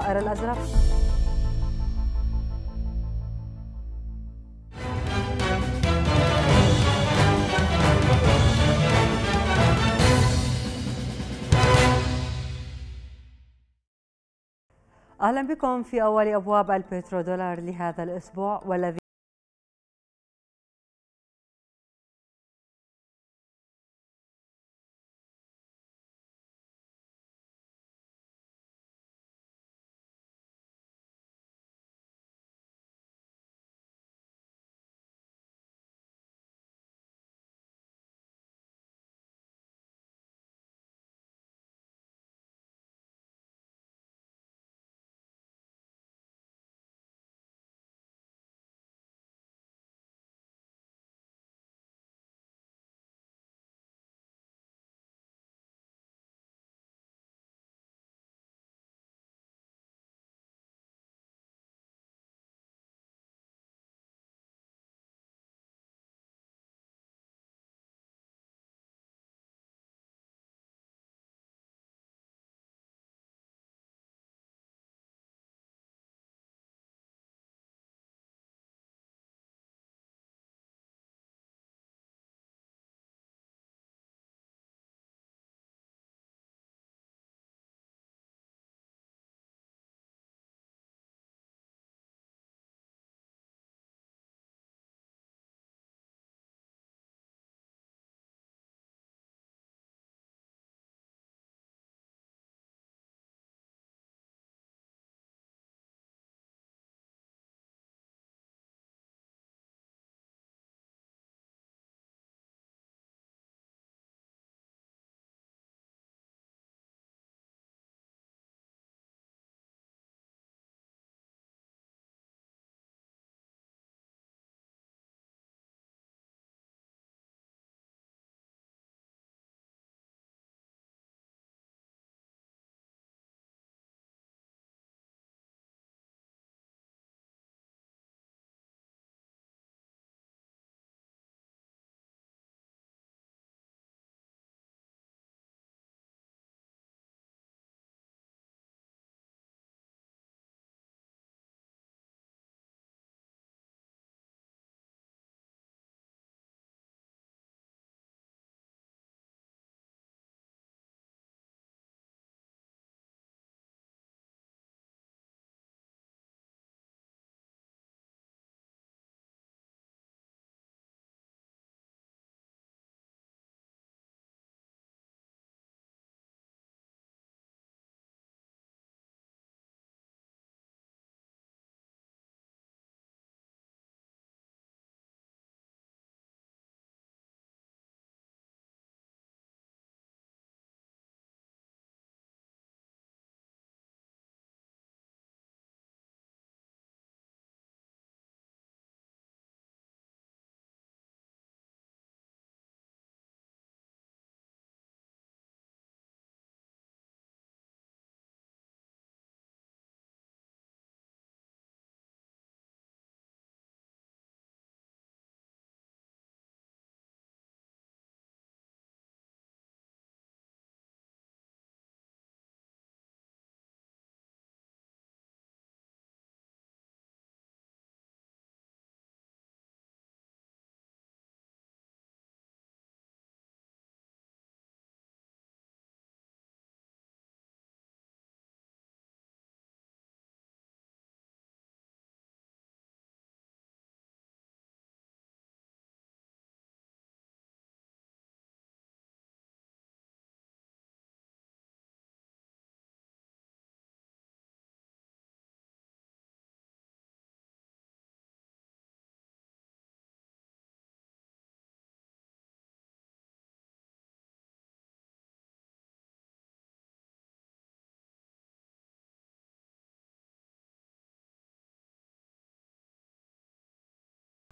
الطائر الأزرق أهلا بكم في أول أبواب البترودولار لهذا الأسبوع والذي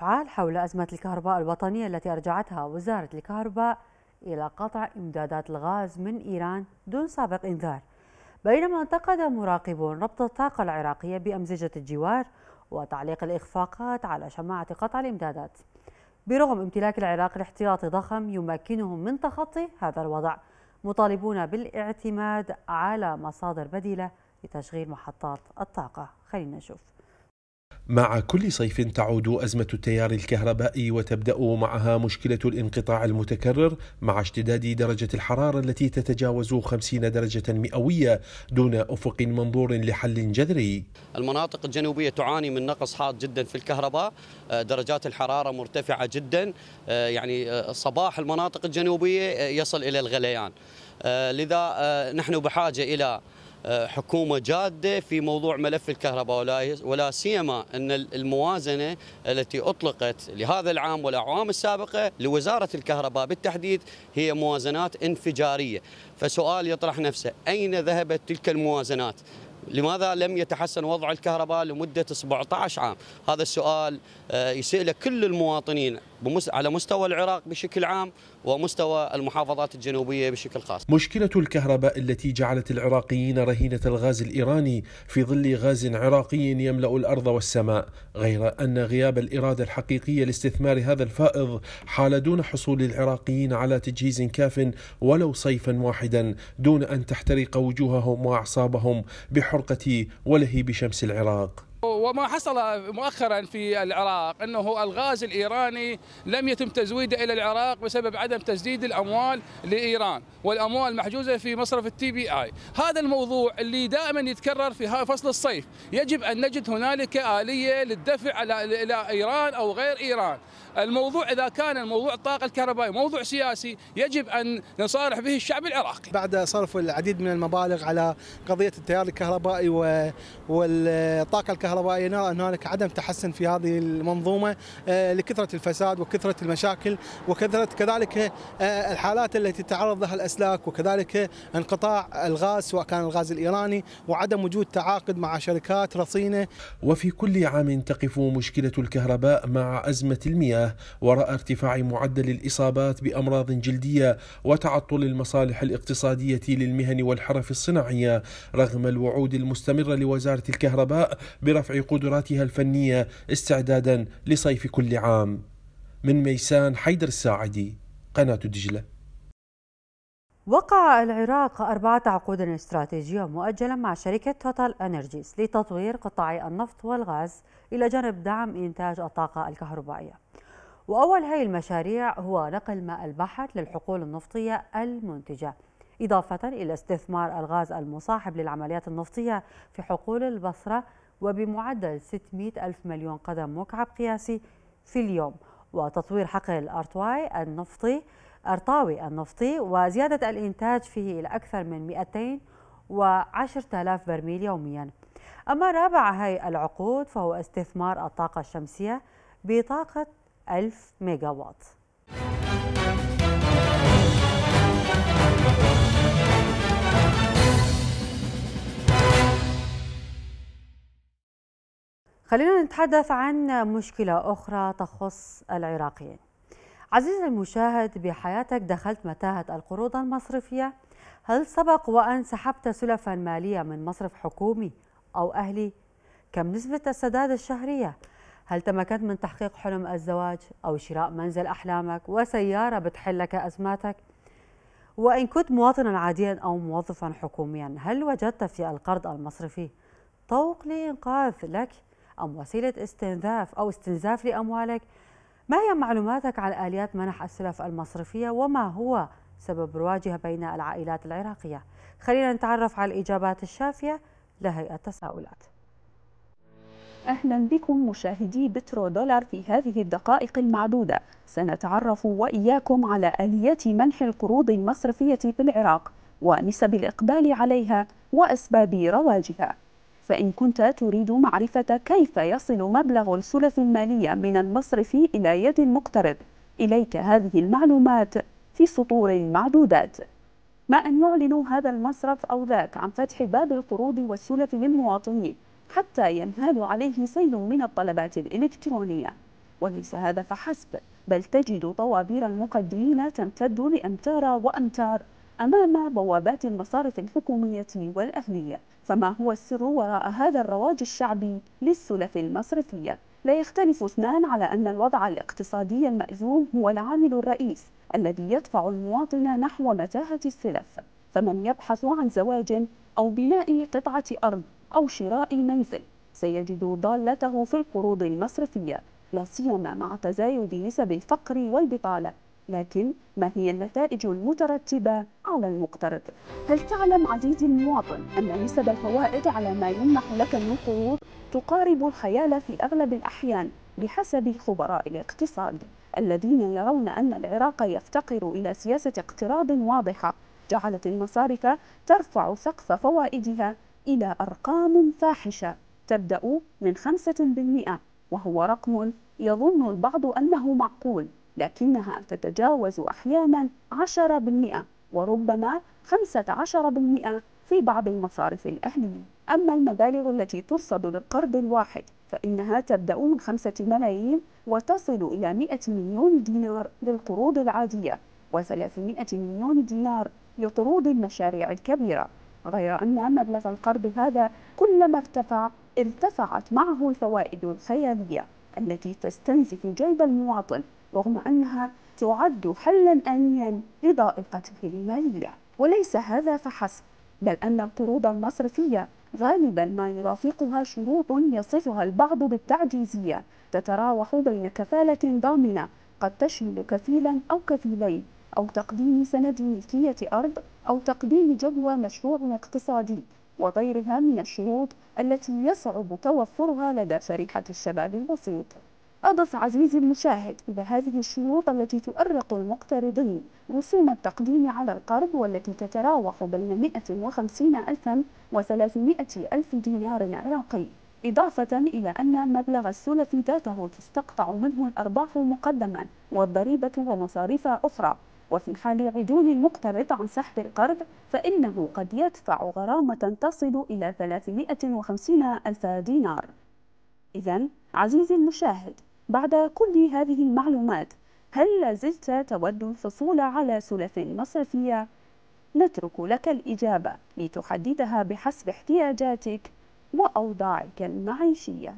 أفعال حول أزمة الكهرباء الوطنية التي أرجعتها وزارة الكهرباء إلى قطع إمدادات الغاز من إيران دون سابق إنذار بينما انتقد مراقبون ربط الطاقة العراقية بأمزجة الجوار وتعليق الإخفاقات على شماعة قطع الإمدادات برغم امتلاك العراق الاحتياطي ضخم يمكنهم من تخطي هذا الوضع مطالبون بالاعتماد على مصادر بديلة لتشغيل محطات الطاقة خلينا نشوف مع كل صيف تعود أزمة التيار الكهربائي وتبدأ معها مشكلة الانقطاع المتكرر مع اشتداد درجة الحرارة التي تتجاوز 50 درجة مئوية دون أفق منظور لحل جذري المناطق الجنوبية تعاني من نقص حاد جدا في الكهرباء آه، درجات الحرارة مرتفعة جدا آه، يعني آه، صباح المناطق الجنوبية يصل إلى الغليان لذا نحن بحاجة إلى آه، حكومه جاده في موضوع ملف الكهرباء ولا سيما ان الموازنه التي اطلقت لهذا العام والاعوام السابقه لوزاره الكهرباء بالتحديد هي موازنات انفجاريه، فسؤال يطرح نفسه اين ذهبت تلك الموازنات؟ لماذا لم يتحسن وضع الكهرباء لمدة 17 عام هذا السؤال آه، يسأله كل المواطنين على مستوى العراق بشكل عام ومستوى المحافظات الجنوبية بشكل خاص مشكلة الكهرباء التي جعلت العراقيين رهينة الغاز الإيراني في ظل غاز عراقي يملأ الأرض والسماء غير أن غياب الإرادة الحقيقية لاستثمار هذا الفائض حال دون حصول العراقيين على تجهيز كاف ولو صيفا واحدا دون أن تحترق وجوههم وأعصابهم بحرقة ولهيب شمس العراق وما حصل مؤخرا في العراق انه الغاز الايراني لم يتم تزويده الى العراق بسبب عدم تسديد الاموال لايران والاموال محجوزه في مصرف التي بي اي، هذا الموضوع اللي دائما يتكرر في فصل الصيف، يجب ان نجد هنالك اليه للدفع الى ايران او غير ايران، الموضوع إذا كان الموضوع الطاقة الكهربائية موضوع سياسي يجب أن نصارح به الشعب العراقي بعد صرف العديد من المبالغ على قضية التيار الكهربائي والطاقة الكهربائية نرى أن هنالك عدم تحسن في هذه المنظومة آه، لكثرة الفساد وكثرة المشاكل وكثرة كذلك آه، الحالات التي تعرض لها الأسلاك وكذلك انقطاع الغاز سواء كان الغاز الإيراني وعدم وجود تعاقد مع شركات رصينة وفي كل عام تقف مشكلة الكهرباء مع أزمة المياه الله وراء ارتفاع معدل الإصابات بأمراض جلدية وتعطل المصالح الاقتصادية للمهن والحرف الصناعية رغم الوعود المستمرة لوزارة الكهرباء برفع قدراتها الفنية استعدادا لصيف كل عام من ميسان حيدر الساعدي قناة دجلة وقع العراق أربعة عقود استراتيجية مؤجلة مع شركة توتال أنرجيز لتطوير قطاع النفط والغاز إلى جانب دعم إنتاج الطاقة الكهربائية وأول هذه المشاريع هو نقل ماء البحر للحقول النفطية المنتجة إضافة إلى استثمار الغاز المصاحب للعمليات النفطية في حقول البصرة وبمعدل 600 ألف مليون قدم مكعب قياسي في اليوم وتطوير حقل أرتواي النفطي أرطاوي النفطي وزيادة الإنتاج فيه إلى أكثر من 210 آلاف برميل يوميا أما رابع هذه العقود فهو استثمار الطاقة الشمسية بطاقة ألف ميجا واط خلينا نتحدث عن مشكلة أخرى تخص العراقيين عزيزي المشاهد بحياتك دخلت متاهة القروض المصرفية هل سبق وأن سحبت سلفا مالية من مصرف حكومي أو أهلي؟ كم نسبة السداد الشهرية؟ هل تمكنت من تحقيق حلم الزواج أو شراء منزل أحلامك وسيارة بتحل لك أزماتك؟ وإن كنت مواطنا عاديا أو موظفا حكوميا هل وجدت في القرض المصرفي طوق لإنقاذ لك أم وسيلة استنزاف أو استنزاف لأموالك؟ ما هي معلوماتك عن آليات منح السلف المصرفية وما هو سبب رواجها بين العائلات العراقية؟ خلينا نتعرف على الإجابات الشافية لهيئة التساؤلات أهلا بكم مشاهدي بترو دولار في هذه الدقائق المعدودة سنتعرف وإياكم على آليات منح القروض المصرفية في العراق ونسب الإقبال عليها وأسباب رواجها فإن كنت تريد معرفة كيف يصل مبلغ السلف المالية من المصرف إلى يد المقترض إليك هذه المعلومات في سطور معدودات ما أن يعلن هذا المصرف أو ذاك عن فتح باب القروض والسلف للمواطنين حتى ينهال عليه سيل من الطلبات الإلكترونية وليس هذا فحسب بل تجد طوابير المقدمين تمتد لأمتار وأمتار أمام بوابات المصارف الحكومية والأهلية فما هو السر وراء هذا الرواج الشعبي للسلف المصرفية؟ لا يختلف اثنان على أن الوضع الاقتصادي المأزوم هو العامل الرئيس الذي يدفع المواطن نحو متاهة السلف فمن يبحث عن زواج أو بناء قطعة أرض أو شراء منزل سيجد ضالته في القروض المصرفية لا سيما مع تزايد نسب الفقر والبطالة لكن ما هي النتائج المترتبة على المقترض؟ هل تعلم عزيزي المواطن أن نسب الفوائد على ما يمنح لك من قروض تقارب الخيال في أغلب الأحيان بحسب خبراء الاقتصاد الذين يرون أن العراق يفتقر إلى سياسة اقتراض واضحة جعلت المصارف ترفع سقف فوائدها إلى أرقام فاحشة تبدأ من 5% وهو رقم يظن البعض أنه معقول لكنها تتجاوز أحيانا 10% وربما 15% في بعض المصارف الأهلية أما المبالغ التي ترصد للقرض الواحد فإنها تبدأ من 5 ملايين وتصل إلى 100 مليون دينار للقروض العادية و300 مليون دينار لقروض المشاريع الكبيرة غير أن مبلغ القرض هذا كلما ارتفع ارتفعت معه الفوائد الخيالية التي تستنزف جيب المواطن رغم أنها تعد حلا آنيا لضائقته المالية وليس هذا فحسب بل أن القروض المصرفية غالبا ما يرافقها شروط يصفها البعض بالتعجيزية تتراوح بين كفالة ضامنة قد تشمل كفيلا أو كفيلين أو تقديم سند ملكية أرض أو تقديم جدوى مشروع اقتصادي وغيرها من الشروط التي يصعب توفرها لدى شريحة الشباب البسيط أضف عزيزي المشاهد إلى هذه الشروط التي تؤرق المقترضين رسوم التقديم على القرض والتي تتراوح بين 150 ألفا و 300 ألف دينار عراقي إضافة إلى أن مبلغ السلف ذاته تستقطع منه الأرباح مقدما والضريبة ومصاريف أخرى وفي حال عدول المقترض عن سحب القرض فإنه قد يدفع غرامة تصل إلى 350 ألف دينار إذا عزيزي المشاهد بعد كل هذه المعلومات هل لازلت تود الحصول على سلف مصرفية؟ نترك لك الإجابة لتحددها بحسب احتياجاتك وأوضاعك المعيشية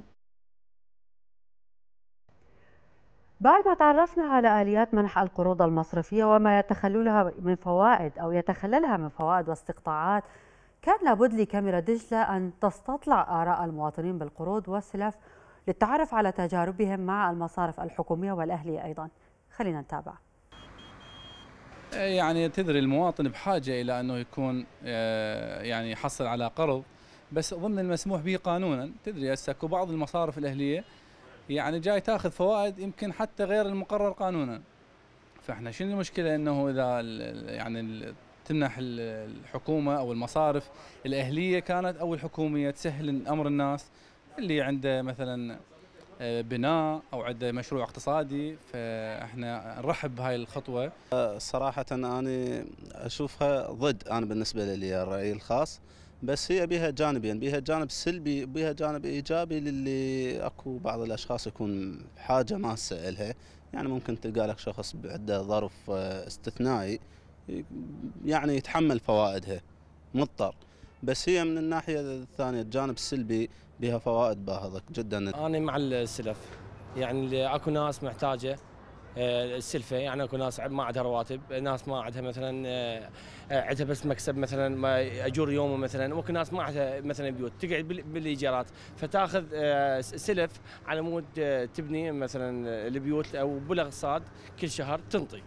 بعد ما تعرفنا على آليات منح القروض المصرفية وما يتخللها من فوائد أو يتخللها من فوائد واستقطاعات كان لابد لكاميرا دجلة أن تستطلع آراء المواطنين بالقروض والسلف للتعرف على تجاربهم مع المصارف الحكومية والأهلية أيضا خلينا نتابع يعني تدري المواطن بحاجة إلى أنه يكون آه، يعني يحصل على قرض بس ضمن المسموح به قانونا تدري هسه بعض المصارف الأهلية يعني جاي تاخذ فوائد يمكن حتى غير المقرر قانونا فاحنا شنو المشكله انه اذا يعني تمنح الحكومه او المصارف الاهليه كانت او الحكوميه تسهل امر الناس اللي عنده مثلا آه، بناء او عنده مشروع اقتصادي فاحنا نرحب بهاي الخطوه آه، صراحه انا اشوفها ضد انا بالنسبه لي الراي الخاص بس هي بها جانبين يعني بها جانب سلبي بها جانب ايجابي للي اكو بعض الاشخاص يكون حاجه ماسه الها يعني ممكن تلقى لك شخص عنده ظرف آه، استثنائي يعني يتحمل فوائدها مضطر بس هي من الناحيه الثانيه الجانب السلبي بها فوائد باهظه جدا انا مع السلف يعني اكو ناس محتاجه آه، السلفه يعني اكو ناس ما عندها رواتب ناس ما عندها مثلا آه، عندها بس مكسب مثلا ما اجور يومه مثلا واكو ناس ما عندها مثلا بيوت تقعد بالايجارات فتاخذ آه، سلف على مود تبني مثلا البيوت او بالاقساط كل شهر تنطي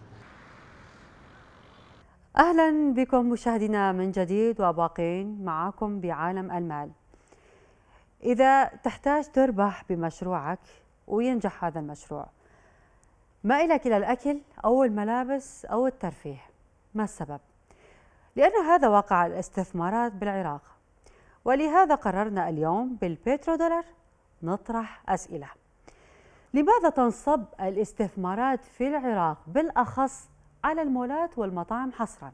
اهلا بكم مشاهدينا من جديد وباقين معكم بعالم المال اذا تحتاج تربح بمشروعك وينجح هذا المشروع ما إلك إلى الأكل أو الملابس أو الترفيه ما السبب؟ لأن هذا واقع الاستثمارات بالعراق ولهذا قررنا اليوم بالبيترو دولار نطرح أسئلة لماذا تنصب الاستثمارات في العراق بالأخص على المولات والمطاعم حصرا؟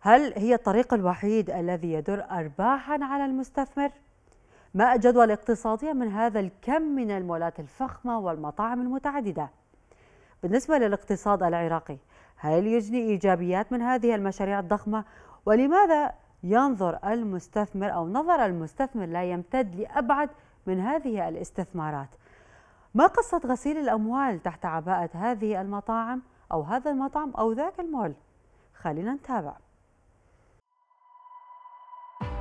هل هي الطريق الوحيد الذي يدر أرباحا على المستثمر؟ ما الجدوى الاقتصادية من هذا الكم من المولات الفخمة والمطاعم المتعددة؟ بالنسبة للاقتصاد العراقي هل يجني إيجابيات من هذه المشاريع الضخمة ولماذا ينظر المستثمر أو نظر المستثمر لا يمتد لأبعد من هذه الاستثمارات ما قصة غسيل الأموال تحت عباءة هذه المطاعم أو هذا المطعم أو ذاك المول خلينا نتابع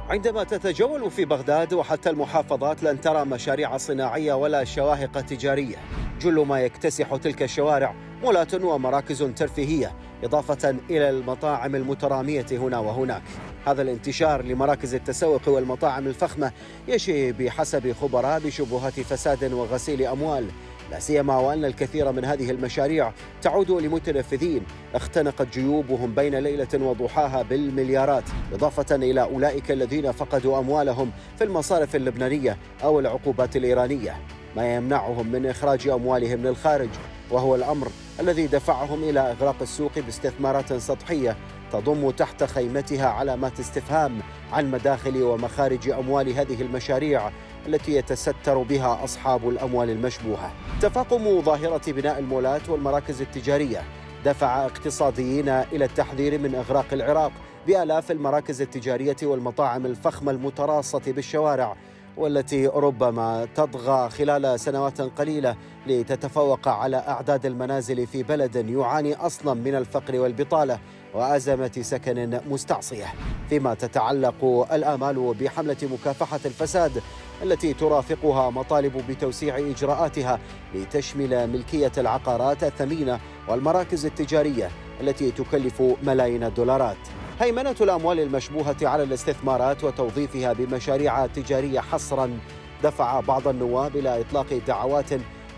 عندما تتجول في بغداد وحتى المحافظات لن ترى مشاريع صناعية ولا شواهق تجارية جل ما يكتسح تلك الشوارع مولات ومراكز ترفيهية إضافة إلى المطاعم المترامية هنا وهناك هذا الانتشار لمراكز التسوق والمطاعم الفخمة يشي بحسب خبراء بشبهات فساد وغسيل أموال لا سيما وأن الكثير من هذه المشاريع تعود لمتنفذين اختنقت جيوبهم بين ليلة وضحاها بالمليارات إضافة إلى أولئك الذين فقدوا أموالهم في المصارف اللبنانية أو العقوبات الإيرانية ما يمنعهم من إخراج أموالهم للخارج وهو الأمر الذي دفعهم إلى اغراق السوق باستثمارات سطحية تضم تحت خيمتها علامات استفهام عن مداخل ومخارج أموال هذه المشاريع التي يتستر بها أصحاب الأموال المشبوهة تفاقم ظاهرة بناء المولات والمراكز التجارية دفع اقتصاديين إلى التحذير من إغراق العراق بآلاف المراكز التجارية والمطاعم الفخمة المتراصة بالشوارع والتي ربما تطغى خلال سنوات قليله لتتفوق على اعداد المنازل في بلد يعاني اصلا من الفقر والبطاله وازمه سكن مستعصيه فيما تتعلق الامال بحمله مكافحه الفساد التي ترافقها مطالب بتوسيع إجراءاتها لتشمل ملكية العقارات الثمينة والمراكز التجارية التي تكلف ملايين الدولارات هيمنة الأموال المشبوهة على الاستثمارات وتوظيفها بمشاريع تجارية حصرا دفع بعض النواب إلى إطلاق دعوات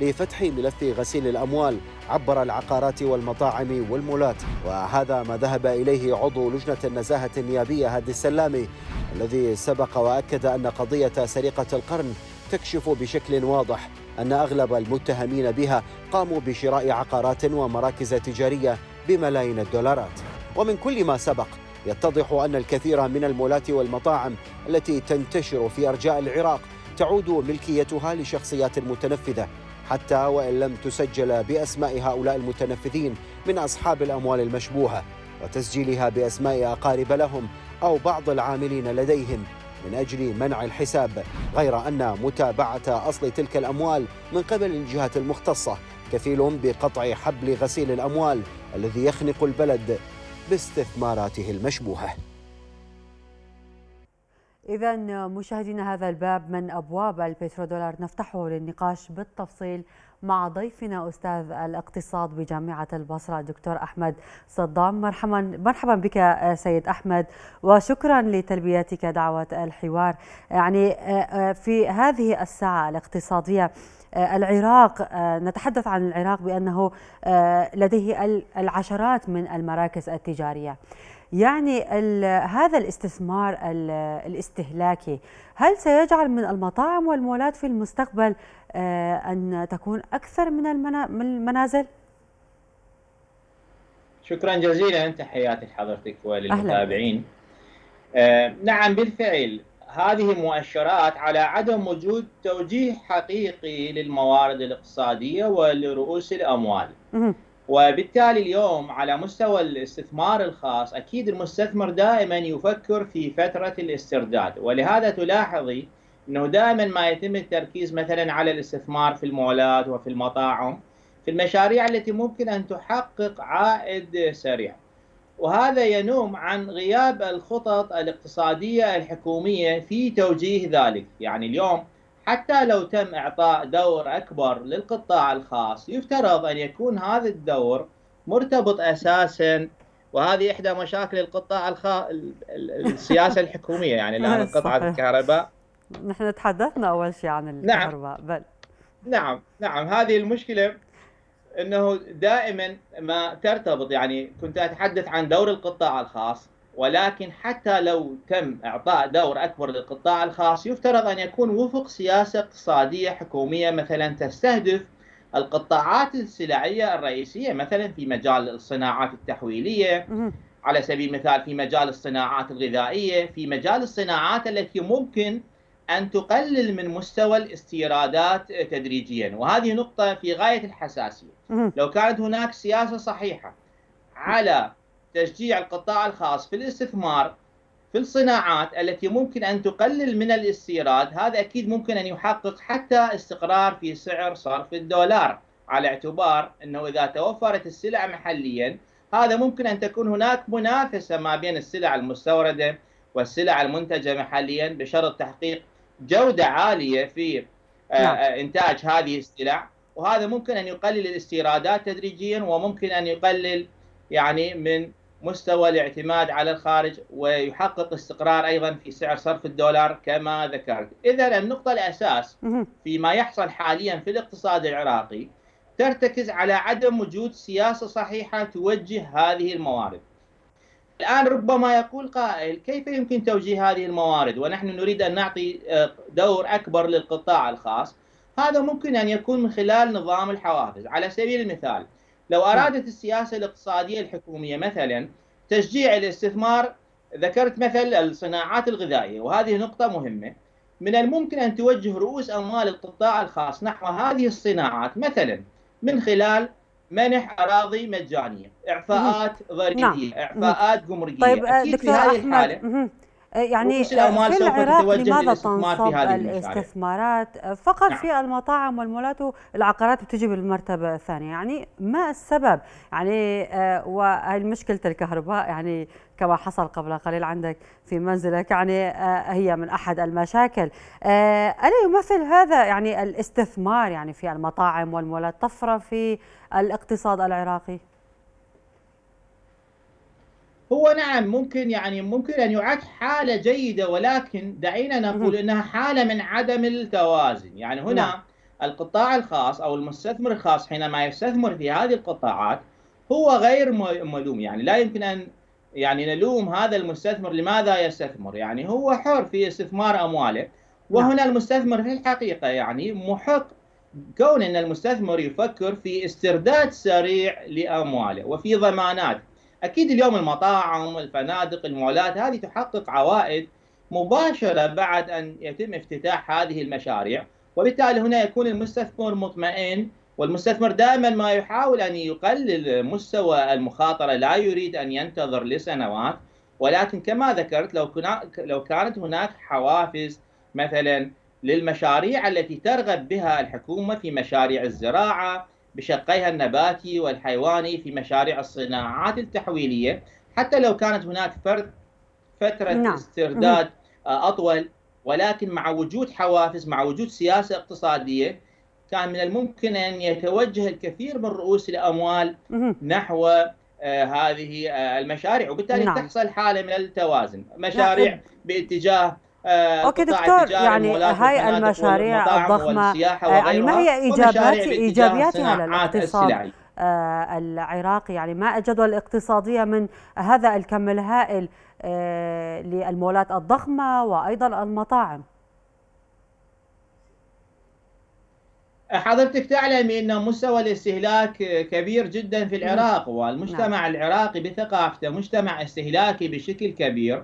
لفتح ملف غسيل الأموال عبر العقارات والمطاعم والمولات وهذا ما ذهب إليه عضو لجنة النزاهة النيابية هادي السلامي الذي سبق وأكد أن قضية سرقة القرن تكشف بشكل واضح أن أغلب المتهمين بها قاموا بشراء عقارات ومراكز تجارية بملايين الدولارات ومن كل ما سبق يتضح أن الكثير من المولات والمطاعم التي تنتشر في أرجاء العراق تعود ملكيتها لشخصيات متنفذة حتى وإن لم تسجل بأسماء هؤلاء المتنفذين من أصحاب الأموال المشبوهة وتسجيلها بأسماء أقارب لهم أو بعض العاملين لديهم من أجل منع الحساب غير أن متابعة أصل تلك الأموال من قبل الجهات المختصة كفيل بقطع حبل غسيل الأموال الذي يخنق البلد باستثماراته المشبوهه إذا مشاهدينا هذا الباب من أبواب البترودولار نفتحه للنقاش بالتفصيل مع ضيفنا أستاذ الاقتصاد بجامعة البصرة الدكتور أحمد صدام مرحبا مرحبا بك سيد أحمد وشكرا لتلبيتك دعوة الحوار يعني آه، آه، في هذه الساعة الاقتصادية آه، العراق نتحدث عن العراق بأنه لديه العشرات من المراكز التجارية يعني هذا الاستثمار الاستهلاكي هل سيجعل من المطاعم والمولات في المستقبل آه، أن تكون أكثر من المنازل؟ شكرا جزيلا أنت حياتي لحضرتك وللمتابعين آه نعم بالفعل هذه مؤشرات على عدم وجود توجيه حقيقي للموارد الاقتصادية ولرؤوس الأموال وبالتالي اليوم على مستوى الاستثمار الخاص اكيد المستثمر دائما يفكر في فتره الاسترداد ولهذا تلاحظي انه دائما ما يتم التركيز مثلا على الاستثمار في المولات وفي المطاعم في المشاريع التي ممكن ان تحقق عائد سريع وهذا ينوم عن غياب الخطط الاقتصاديه الحكوميه في توجيه ذلك يعني اليوم حتى لو تم إعطاء دور أكبر للقطاع الخاص يفترض أن يكون هذا الدور مرتبط أساسا وهذه إحدى مشاكل القطاع الخاص السياسة الحكومية يعني الآن القطاع الكهرباء نحن تحدثنا أول شيء عن نعم. الكهرباء نعم. بل نعم نعم هذه المشكلة أنه دائما ما ترتبط يعني كنت أتحدث عن دور القطاع الخاص ولكن حتى لو تم إعطاء دور أكبر للقطاع الخاص يفترض أن يكون وفق سياسة اقتصادية حكومية مثلا تستهدف القطاعات السلعية الرئيسية مثلا في مجال الصناعات التحويلية على سبيل المثال في مجال الصناعات الغذائية في مجال الصناعات التي ممكن أن تقلل من مستوى الاستيرادات تدريجيا وهذه نقطة في غاية الحساسية لو كانت هناك سياسة صحيحة على تشجيع القطاع الخاص في الاستثمار في الصناعات التي ممكن أن تقلل من الاستيراد هذا أكيد ممكن أن يحقق حتى استقرار في سعر صرف الدولار على اعتبار أنه إذا توفرت السلع محليا هذا ممكن أن تكون هناك منافسة ما بين السلع المستوردة والسلع المنتجة محليا بشرط تحقيق جودة عالية في آه، نعم. آه، إنتاج هذه السلع وهذا ممكن أن يقلل الاستيرادات تدريجيا وممكن أن يقلل يعني من مستوى الاعتماد على الخارج ويحقق استقرار ايضا في سعر صرف الدولار كما ذكرت. اذا النقطه الاساس فيما يحصل حاليا في الاقتصاد العراقي ترتكز على عدم وجود سياسه صحيحه توجه هذه الموارد. الان ربما يقول قائل كيف يمكن توجيه هذه الموارد ونحن نريد ان نعطي آه، دور اكبر للقطاع الخاص؟ هذا ممكن ان يكون من خلال نظام الحوافز، على سبيل المثال لو نعم. أرادت السياسة الاقتصادية الحكومية مثلا تشجيع الاستثمار ذكرت مثل الصناعات الغذائية وهذه نقطة مهمة من الممكن أن توجه رؤوس أموال القطاع الخاص نحو هذه الصناعات مثلا من خلال منح اراضي مجانيه، اعفاءات ضريبيه، نعم. اعفاءات طيب، جمركيه طيب اكيد دكتور في هذه أحمد. الحاله آه، يعني آه، في العراق لماذا تنصب الاستثمارات آه، فقط نعم. في المطاعم والمولات العقارات بتجي بالمرتبة الثانية يعني ما السبب يعني ومشكلة الكهرباء يعني كما حصل قبل قليل عندك في منزلك يعني هي من أحد المشاكل ألا يمثل هذا يعني الاستثمار يعني في المطاعم والمولات طفرة في الاقتصاد العراقي؟ هو نعم ممكن يعني ممكن ان يعد حاله جيده ولكن دعينا نقول انها حاله من عدم التوازن، يعني هنا نعم. القطاع الخاص او المستثمر الخاص حينما يستثمر في هذه القطاعات هو غير ملوم يعني لا يمكن ان يعني نلوم هذا المستثمر لماذا يستثمر يعني هو حر في استثمار امواله نعم. وهنا المستثمر في الحقيقه يعني محق كون ان المستثمر يفكر في استرداد سريع لامواله وفي ضمانات اكيد اليوم المطاعم الفنادق المولات هذه تحقق عوائد مباشره بعد ان يتم افتتاح هذه المشاريع وبالتالي هنا يكون المستثمر مطمئن والمستثمر دائما ما يحاول ان يقلل مستوى المخاطره لا يريد ان ينتظر لسنوات ولكن كما ذكرت لو لو كانت هناك حوافز مثلا للمشاريع التي ترغب بها الحكومه في مشاريع الزراعه بشقيها النباتي والحيواني في مشاريع الصناعات التحويلية حتى لو كانت هناك فرد فترة نعم. استرداد أطول ولكن مع وجود حوافز مع وجود سياسة اقتصادية كان من الممكن أن يتوجه الكثير من رؤوس الأموال نحو آه، هذه آه، المشاريع وبالتالي نعم. تحصل حالة من التوازن مشاريع نعم. باتجاه آه، اوكي دكتور يعني هاي المشاريع الضخمه آه، يعني ما هي ايجابيات ايجابياتها للاقتصاد العراقي يعني ما الجدوى الاقتصاديه من هذا الكم الهائل آه، للمولات الضخمه وايضا المطاعم حضرتك تعلمي ان مستوى الاستهلاك كبير جدا في نعم. العراق والمجتمع نعم. العراقي بثقافته مجتمع استهلاكي بشكل كبير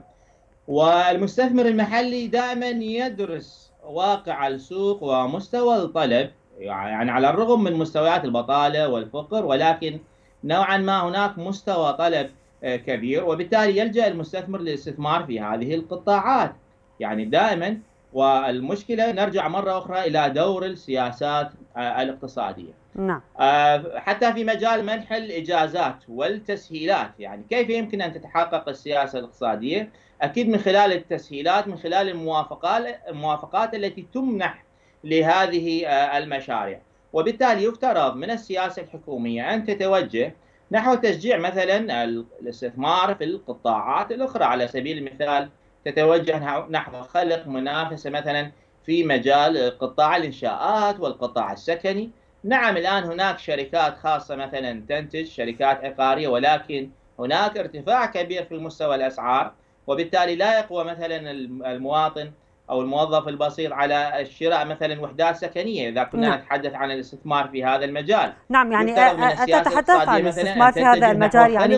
والمستثمر المحلي دائما يدرس واقع السوق ومستوى الطلب يعني على الرغم من مستويات البطالة والفقر ولكن نوعا ما هناك مستوى طلب آه، كبير وبالتالي يلجأ المستثمر للاستثمار في هذه القطاعات يعني دائما والمشكله نرجع مره اخرى الى دور السياسات آه، الاقتصاديه. نعم. آه، حتى في مجال منح الاجازات والتسهيلات، يعني كيف يمكن ان تتحقق السياسه الاقتصاديه؟ اكيد من خلال التسهيلات، من خلال الموافقات الموافقات التي تمنح لهذه آه، المشاريع، وبالتالي يفترض من السياسه الحكوميه ان تتوجه نحو تشجيع مثلا الاستثمار في القطاعات الاخرى على سبيل المثال تتوجه نحو خلق منافسه مثلا في مجال قطاع الانشاءات والقطاع السكني نعم الان هناك شركات خاصه مثلا تنتج شركات عقاريه ولكن هناك ارتفاع كبير في مستوى الاسعار وبالتالي لا يقوى مثلا المواطن او الموظف البسيط على الشراء مثلا وحدات سكنيه اذا كنا نعم. نتحدث عن الاستثمار في هذا المجال نعم يعني انت تتحدث عن الاستثمار في هذا المجال يعني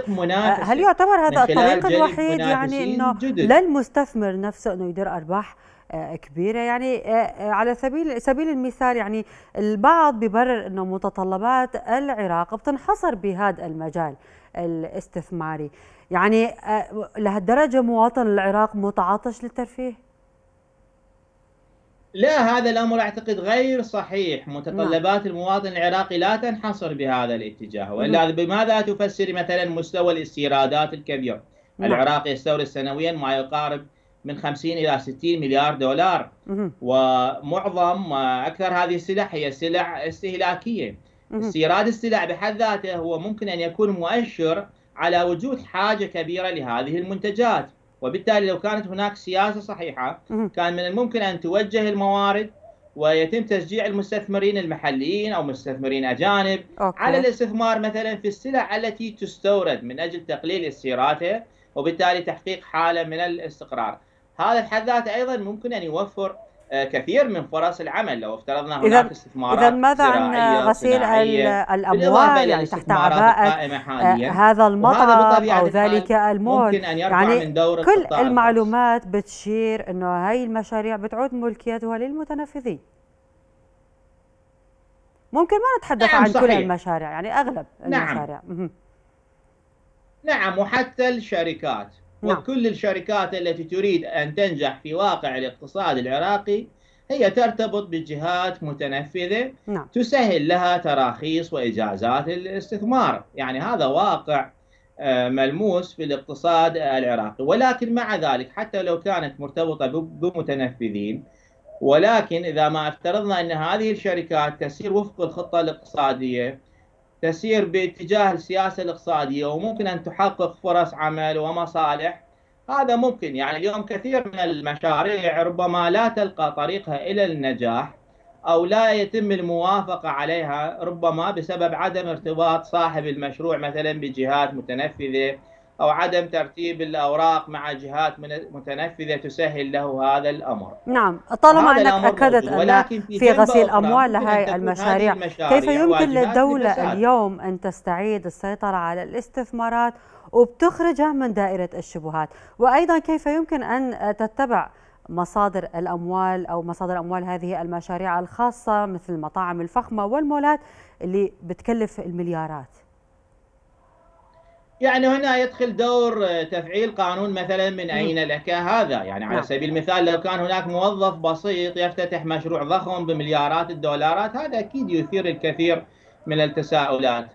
هل يعتبر هذا الطريق الوحيد يعني انه للمستثمر نفسه انه يدير ارباح كبيرة يعني على سبيل سبيل المثال يعني البعض ببرر انه متطلبات العراق بتنحصر بهذا المجال الاستثماري يعني لهالدرجة مواطن العراق متعطش للترفيه لا هذا الامر اعتقد غير صحيح نعم. متطلبات المواطن العراقي لا تنحصر بهذا الاتجاه نعم. والا بماذا تفسر مثلا مستوى الاستيرادات الكبير نعم. العراق يستورد سنويا ما يقارب من 50 الى 60 مليار دولار ومعظم اكثر هذه السلع هي سلع استهلاكيه استيراد السلع بحد ذاته هو ممكن ان يكون مؤشر على وجود حاجه كبيره لهذه المنتجات وبالتالي لو كانت هناك سياسه صحيحه كان من الممكن ان توجه الموارد ويتم تشجيع المستثمرين المحليين او مستثمرين اجانب أوكي. على الاستثمار مثلا في السلع التي تستورد من اجل تقليل استيرادها وبالتالي تحقيق حاله من الاستقرار. هذا الحد ذاته ايضا ممكن ان يوفر آه، كثير من فرص العمل لو افترضنا هناك إذن استثمارات إذا ماذا عن غسيل الأموال يعني تحت عباءة آه، هذا المطعم أو ذلك المول ممكن أن يرفع يعني من دور كل المعلومات الخص. بتشير أنه هاي المشاريع بتعود ملكيتها للمتنفذين ممكن ما نتحدث نعم عن صحيح. كل المشاريع يعني أغلب نعم. المشاريع نعم وحتى الشركات نعم. وكل الشركات التي تريد أن تنجح في واقع الاقتصاد العراقي هي ترتبط بجهات متنفذة نعم. تسهل لها تراخيص وإجازات الاستثمار يعني هذا واقع آه، ملموس في الاقتصاد العراقي ولكن مع ذلك حتى لو كانت مرتبطة بمتنفذين ولكن إذا ما افترضنا أن هذه الشركات تسير وفق الخطة الاقتصادية تسير باتجاه السياسة الاقتصادية وممكن أن تحقق فرص عمل ومصالح هذا ممكن يعني اليوم كثير من المشاريع ربما لا تلقى طريقها إلى النجاح أو لا يتم الموافقة عليها ربما بسبب عدم ارتباط صاحب المشروع مثلا بجهات متنفذة او عدم ترتيب الاوراق مع جهات متنفذه تسهل له هذا الامر. نعم، طالما انك اكدت ان في, غسيل اموال لهي المشاريع. المشاريع، كيف يمكن للدوله اليوم ان تستعيد السيطره على الاستثمارات وبتخرجها من دائره الشبهات، وايضا كيف يمكن ان تتبع مصادر الأموال أو مصادر أموال هذه المشاريع الخاصة مثل المطاعم الفخمة والمولات اللي بتكلف المليارات يعني هنا يدخل دور آه، تفعيل قانون مثلا من اين لك هذا يعني على نعم. سبيل المثال لو كان هناك موظف بسيط يفتتح مشروع ضخم بمليارات الدولارات هذا اكيد يثير الكثير من التساؤلات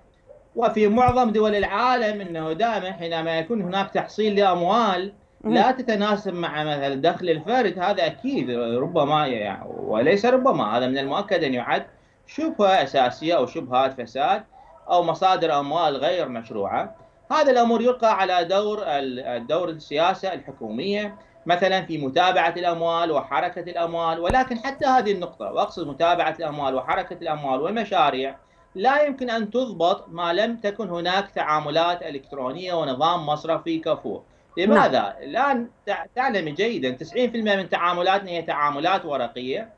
وفي معظم دول العالم انه دائما حينما يكون هناك تحصيل لاموال لا تتناسب مع مثلا دخل الفرد هذا اكيد ربما يعني وليس ربما هذا من المؤكد ان يعد شبهه اساسيه او شبهات فساد او مصادر اموال غير مشروعه هذا الامر يلقى على دور الدور السياسه الحكوميه مثلا في متابعه الاموال وحركه الاموال ولكن حتى هذه النقطه واقصد متابعه الاموال وحركه الاموال والمشاريع لا يمكن ان تضبط ما لم تكن هناك تعاملات الكترونيه ونظام مصرفي كفو. لماذا؟ نعم. الان تعلم جيدا 90% من تعاملاتنا هي تعاملات ورقيه.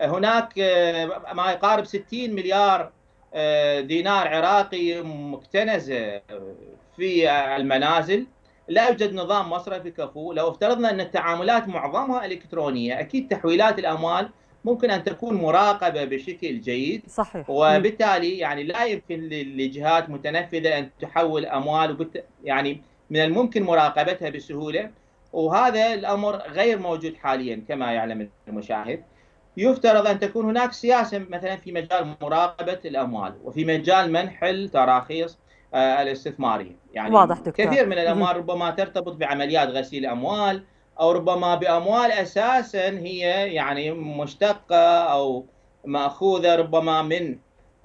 هناك آه، ما يقارب 60 مليار آه، دينار عراقي مكتنزه آه، في المنازل لا يوجد نظام مصرفي كفو لو افترضنا أن التعاملات معظمها إلكترونية أكيد تحويلات الأموال ممكن ان تكون مراقبه بشكل جيد صحيح وبالتالي يعني لا يمكن للجهات متنفذه ان تحول اموال وبت... يعني من الممكن مراقبتها بسهوله وهذا الامر غير موجود حاليا كما يعلم المشاهد يفترض ان تكون هناك سياسه مثلا في مجال مراقبه الاموال وفي مجال منح التراخيص آه، الاستثماريه يعني واضح دكتور. كثير من الاموال ربما ترتبط بعمليات غسيل اموال او ربما باموال اساسا هي يعني مشتقه او ماخوذه ربما من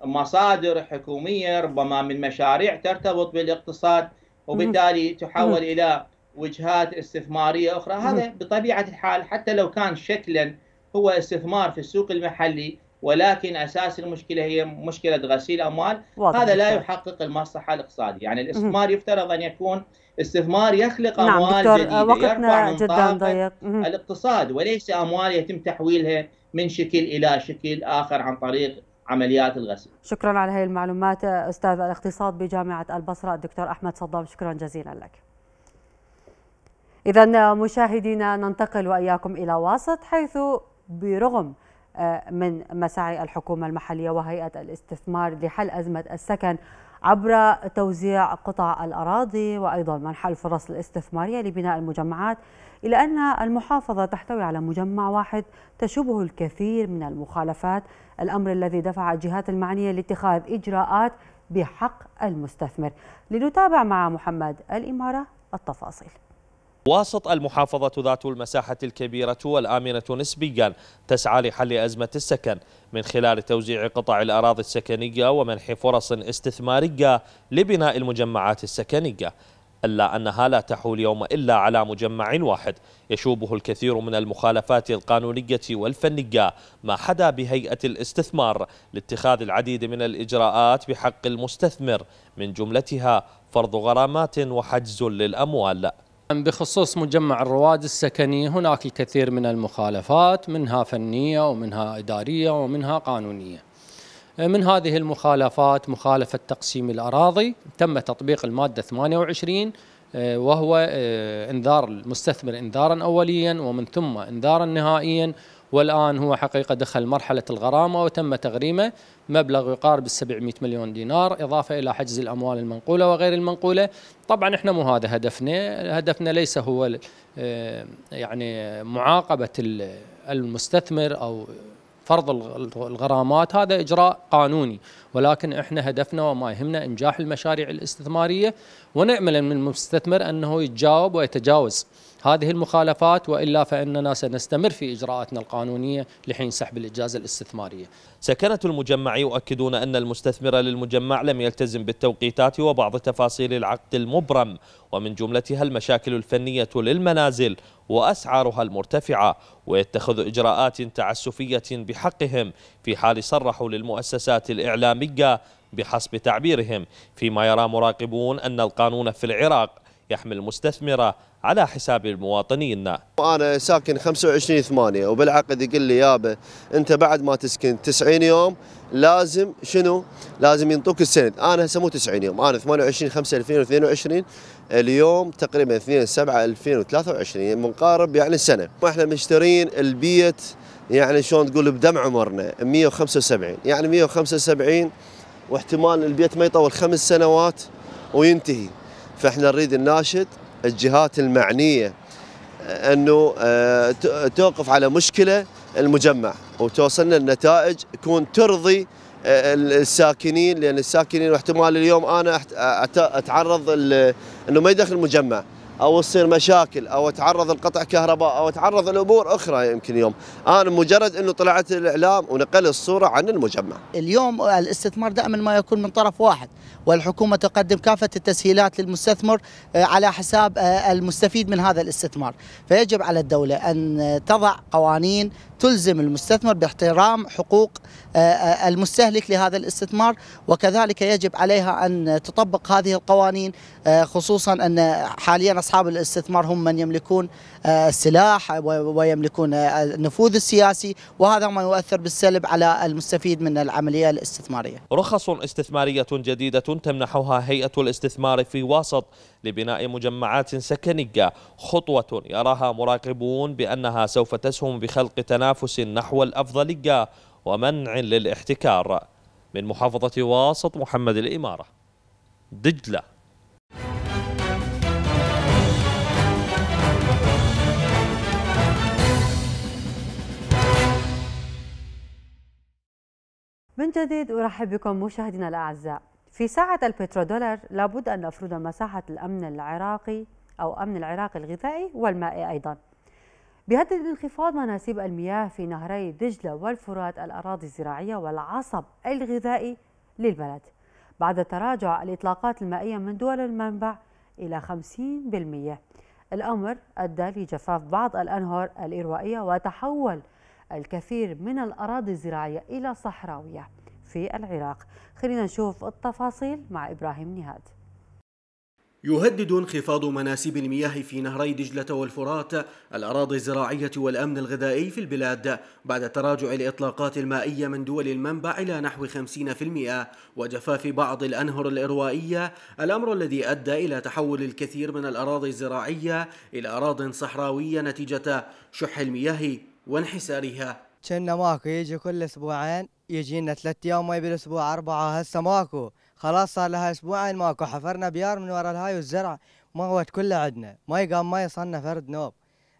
مصادر حكوميه ربما من مشاريع ترتبط بالاقتصاد وبالتالي تحول الى وجهات استثماريه اخرى هذا بطبيعه الحال حتى لو كان شكلا هو استثمار في السوق المحلي ولكن اساس المشكله هي مشكله غسيل اموال واضح. هذا لا يحقق المصلحه الاقتصاديه يعني الاستثمار يفترض ان يكون استثمار يخلق نعم اموال نعم جديده آه، وقتنا جدا ضيق الاقتصاد وليس اموال يتم تحويلها من شكل الى شكل اخر عن طريق عمليات الغسيل شكرا على هذه المعلومات استاذ الاقتصاد بجامعه البصره الدكتور احمد صدام شكرا جزيلا لك إذا مشاهدينا ننتقل وإياكم إلى واسط حيث برغم من مساعي الحكومة المحلية وهيئة الاستثمار لحل أزمة السكن عبر توزيع قطع الأراضي وأيضا منح الفرص الاستثمارية لبناء المجمعات إلى أن المحافظة تحتوي على مجمع واحد تشوبه الكثير من المخالفات الأمر الذي دفع الجهات المعنية لاتخاذ إجراءات بحق المستثمر لنتابع مع محمد الإمارة التفاصيل وسط المحافظة ذات المساحة الكبيرة والآمنة نسبيا تسعى لحل أزمة السكن من خلال توزيع قطع الأراضي السكنية ومنح فرص استثمارية لبناء المجمعات السكنية إلا أنها لا تحول يوم إلا على مجمع واحد يشوبه الكثير من المخالفات القانونية والفنية ما حدا بهيئة الاستثمار لاتخاذ العديد من الإجراءات بحق المستثمر من جملتها فرض غرامات وحجز للأموال بخصوص مجمع الرواد السكني هناك الكثير من المخالفات منها فنية ومنها إدارية ومنها قانونية من هذه المخالفات مخالفة تقسيم الأراضي تم تطبيق المادة 28 آه، وهو آه، انذار المستثمر انذارا اوليا ومن ثم انذارا نهائيا والآن هو حقيقة دخل مرحلة الغرامة وتم تغريمه مبلغ يقارب ال 700 مليون دينار إضافة إلى حجز الأموال المنقولة وغير المنقولة طبعا احنا مو هذا هدفنا هدفنا ليس هو آه، يعني معاقبة المستثمر أو فرض الغرامات هذا اجراء قانوني ولكن احنا هدفنا وما يهمنا انجاح المشاريع الاستثماريه ونامل من المستثمر انه يتجاوب ويتجاوز هذه المخالفات والا فاننا سنستمر في اجراءاتنا القانونيه لحين سحب الاجازه الاستثماريه. سكنه المجمع يؤكدون ان المستثمر للمجمع لم يلتزم بالتوقيتات وبعض تفاصيل العقد المبرم ومن جملتها المشاكل الفنيه للمنازل واسعارها المرتفعه ويتخذ اجراءات تعسفيه بحقهم في حال صرحوا للمؤسسات الاعلاميه بحسب تعبيرهم فيما يرى مراقبون ان القانون في العراق يحمل المستثمرة على حساب المواطنين أنا ساكن 25 8 وبالعقد يقول لي يابا أنت بعد ما تسكن 90 يوم لازم شنو لازم ينطوك السند أنا هسه مو 90 يوم أنا 28 5 2022 اليوم تقريبا 2 7 2023 منقارب يعني سنة واحنا مشترين البيت يعني شلون تقول بدم عمرنا 175 يعني 175 واحتمال البيت ما يطول خمس سنوات وينتهي فاحنا نريد الناشد الجهات المعنيه انه آه، توقف على مشكله المجمع وتوصلنا النتائج تكون ترضي آه، الساكنين لان الساكنين واحتمال اليوم انا اتعرض انه ما يدخل المجمع او تصير مشاكل او اتعرض لقطع كهرباء او اتعرض لامور اخرى يمكن يوم انا مجرد انه طلعت الاعلام ونقل الصوره عن المجمع اليوم الاستثمار دائما ما يكون من طرف واحد والحكومه تقدم كافه التسهيلات للمستثمر آه، على حساب آه، المستفيد من هذا الاستثمار فيجب على الدوله ان تضع قوانين تلزم المستثمر باحترام حقوق آه، آه، المستهلك لهذا الاستثمار وكذلك يجب عليها أن تطبق هذه القوانين آه، خصوصا أن حاليا أصحاب الاستثمار هم من يملكون آه، السلاح ويملكون آه، النفوذ السياسي وهذا ما يؤثر بالسلب على المستفيد من العملية الاستثمارية رخص استثمارية جديدة تمنحها هيئة الاستثمار في واسط لبناء مجمعات سكنية خطوة يراها مراقبون بأنها سوف تسهم بخلق تنافس نحو الأفضلية ومنع للاحتكار من محافظة واسط محمد الإمارة دجلة من جديد أرحب بكم مشاهدينا الأعزاء في ساعة البترودولار لابد أن نفرض مساحة الأمن العراقي أو أمن العراق الغذائي والمائي أيضا بهدد انخفاض مناسيب المياه في نهري دجلة والفرات الأراضي الزراعية والعصب الغذائي للبلد بعد تراجع الإطلاقات المائية من دول المنبع إلى 50% الأمر أدى لجفاف بعض الأنهار الإروائية وتحول الكثير من الأراضي الزراعية إلى صحراوية في العراق خلينا نشوف التفاصيل مع إبراهيم نهاد يهدد انخفاض مناسيب المياه في نهري دجلة والفرات الأراضي الزراعية والأمن الغذائي في البلاد بعد تراجع الإطلاقات المائية من دول المنبع إلى نحو 50% وجفاف بعض الأنهر الإروائية الأمر الذي أدى إلى تحول الكثير من الأراضي الزراعية إلى أراض صحراوية نتيجة شح المياه وانحسارها كنا ماكو يجي كل اسبوعين يجينا ثلاث ايام ماي بالاسبوع اربعه هسه ماكو خلاص صار لها اسبوعين ماكو حفرنا بيار من ورا الهاي والزرع هو كله عندنا ما يقام ما صرنا فرد نوب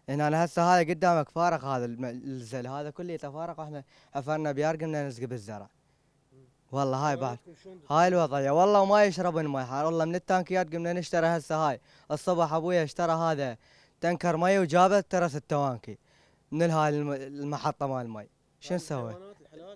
هنا هسه هذا قدامك فارق هذا الزل هذا كله يتفارق واحنا حفرنا بيار قمنا نسقي بالزرع والله هاي بعد هاي الوضعيه والله ما يشربون ماي والله من التانكيات قمنا نشتري هسه هاي الصبح ابوي اشترى هذا تنكر مي وجابت ترس التوانكي من هاي المحطه مال الماي شو نسوي؟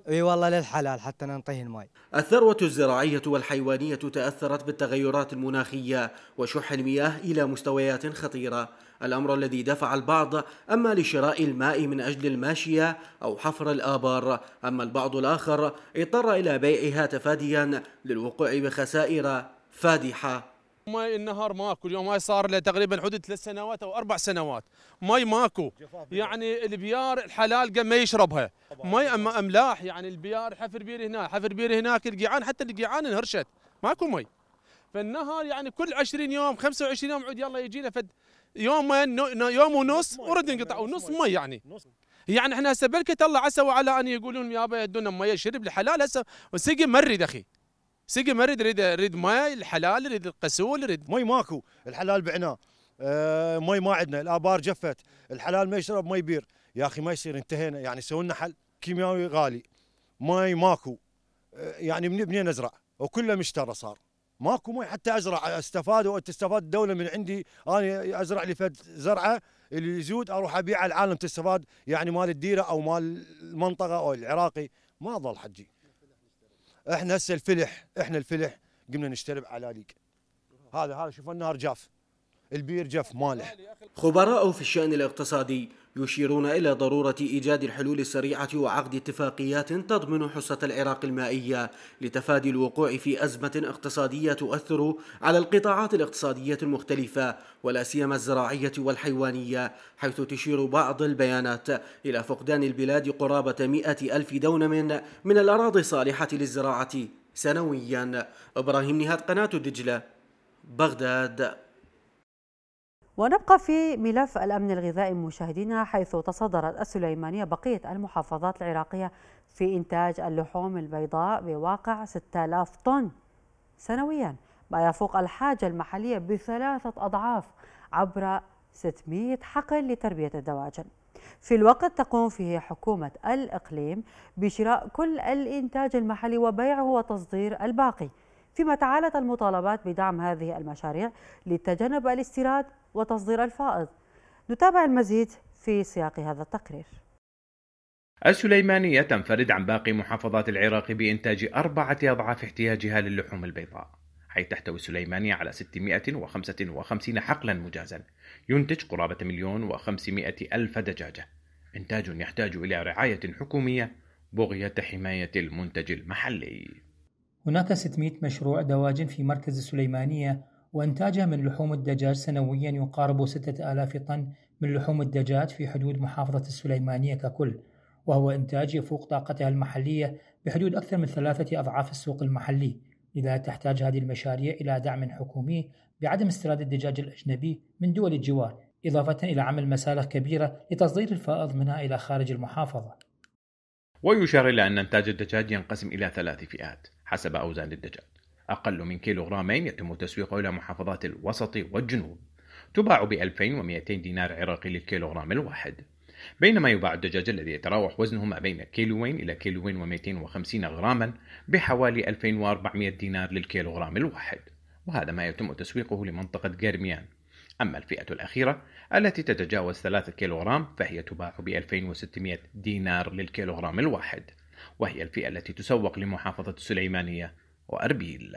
اي والله للحلال حتى ننطيه الماي الثروة الزراعية والحيوانية تأثرت بالتغيرات المناخية وشح المياه إلى مستويات خطيرة، الأمر الذي دفع البعض أما لشراء الماء من أجل الماشية أو حفر الآبار، أما البعض الآخر اضطر إلى بيعها تفاديا للوقوع بخسائر فادحة. مي النهار ماكو اليوم هاي صار له تقريبا حدود ثلاث سنوات او اربع سنوات مي ماكو يعني البيار الحلال ما يشربها مي اما املاح يعني البيار حفر بير هنا حفر بير هناك القيعان حتى القيعان انهرشت ماكو مي فالنهار يعني كل 20 يوم 25 يوم عود يلا يجينا فد يوم يوم ونص ورد ينقطع ونص مي يعني يعني احنا هسه بركه الله عسى وعلى ان يقولون يابا يدونا مي شرب الحلال هسه وسقي مري دخي سقي ما اريد اريد ريد ماي الحلال اريد القسول اريد مي ماكو الحلال بعناه آه، مي ما عندنا الابار جفت الحلال ما يشرب مي بير يا اخي ما يصير انتهينا يعني سووا لنا حل كيميائي غالي مي ماكو آه، يعني من بنين نزرع وكله مشترى صار ماكو مي حتى ازرع استفاد وتستفاد الدوله من عندي انا ازرع لي فد زرعه اللي يزود اروح ابيعه العالم تستفاد يعني مال الديره او مال المنطقه او العراقي ما ضل حجي احنا هسه الفلح احنا الفلح قمنا نشترب على ليك هذا هذا شوف النهر جاف البير جف مالح خبراء في الشأن الاقتصادي يشيرون إلى ضرورة إيجاد الحلول السريعة وعقد اتفاقيات تضمن حصة العراق المائية لتفادي الوقوع في أزمة اقتصادية تؤثر على القطاعات الاقتصادية المختلفة ولا سيما الزراعية والحيوانية حيث تشير بعض البيانات إلى فقدان البلاد قرابة مئة ألف دونم من الأراضي الصالحة للزراعة سنويا إبراهيم نهاد قناة دجلة بغداد ونبقى في ملف الأمن الغذائي مشاهدينا حيث تصدرت السليمانية بقية المحافظات العراقية في إنتاج اللحوم البيضاء بواقع 6000 طن سنويا ما يفوق الحاجة المحلية بثلاثة أضعاف عبر 600 حقل لتربية الدواجن في الوقت تقوم فيه حكومة الإقليم بشراء كل الإنتاج المحلي وبيعه وتصدير الباقي فيما تعالت المطالبات بدعم هذه المشاريع لتجنب الاستيراد وتصدير الفائض نتابع المزيد في سياق هذا التقرير السليمانية تنفرد عن باقي محافظات العراق بإنتاج أربعة أضعاف احتياجها للحوم البيضاء حيث تحتوي السليمانية على 655 حقلا مجازا ينتج قرابة مليون وخمسمائة ألف دجاجة إنتاج يحتاج إلى رعاية حكومية بغية حماية المنتج المحلي هناك 600 مشروع دواجن في مركز السليمانية وإنتاجها من لحوم الدجاج سنويا يقارب 6000 طن من لحوم الدجاج في حدود محافظة السليمانية ككل وهو إنتاج يفوق طاقتها المحلية بحدود أكثر من ثلاثة أضعاف السوق المحلي لذا تحتاج هذه المشاريع إلى دعم حكومي بعدم استيراد الدجاج الأجنبي من دول الجوار إضافة إلى عمل مسالخ كبيرة لتصدير الفائض منها إلى خارج المحافظة ويشار إلى أن إنتاج الدجاج ينقسم إلى ثلاث فئات حسب أوزان الدجاج أقل من كيلوغرامين يتم تسويقه إلى محافظات الوسط والجنوب تباع ب 2200 دينار عراقي للكيلوغرام الواحد بينما يباع الدجاج الذي يتراوح وزنه ما بين كيلوين إلى كيلوين و250 غراما بحوالي 2400 دينار للكيلوغرام الواحد وهذا ما يتم تسويقه لمنطقة جرميان أما الفئة الأخيرة التي تتجاوز 3 كيلوغرام فهي تباع ب 2600 دينار للكيلوغرام الواحد وهي الفئة التي تسوق لمحافظة السليمانية وأربيل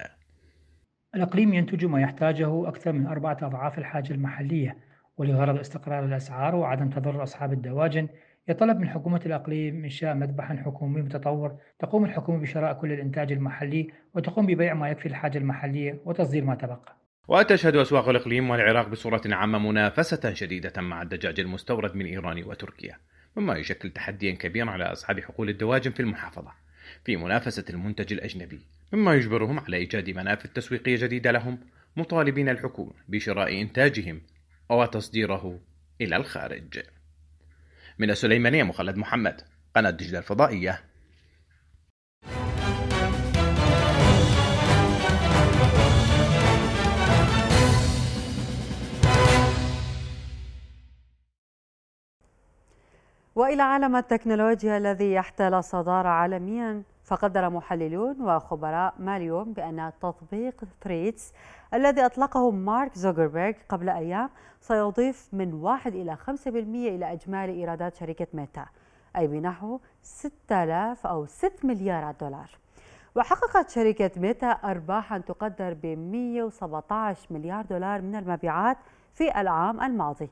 الإقليم ينتج ما يحتاجه أكثر من أربعة أضعاف الحاجة المحلية ولغرض استقرار الأسعار وعدم تضرر أصحاب الدواجن يطلب من حكومة الإقليم إنشاء مذبح حكومي متطور تقوم الحكومة بشراء كل الإنتاج المحلي وتقوم ببيع ما يكفي الحاجة المحلية وتصدير ما تبقى وتشهد أسواق الإقليم والعراق بصورة عامة منافسة شديدة مع الدجاج المستورد من إيران وتركيا مما يشكل تحديا كبيرا على أصحاب حقول الدواجن في المحافظة في منافسة المنتج الأجنبي مما يجبرهم على إيجاد منافذ تسويقية جديدة لهم مطالبين الحكومة بشراء إنتاجهم وتصديره إلى الخارج من السليمانية مخلد محمد قناة دجلة الفضائية والى عالم التكنولوجيا الذي يحتل صداره عالميا فقدر محللون وخبراء ماليوم بان تطبيق ثريتس الذي اطلقه مارك زوكربيرج قبل ايام سيضيف من 1 الى 5% الى اجمالي ايرادات شركه ميتا اي بنحو 6000 او 6 مليارات دولار وحققت شركة ميتا أرباحا تقدر ب 117 مليار دولار من المبيعات في العام الماضي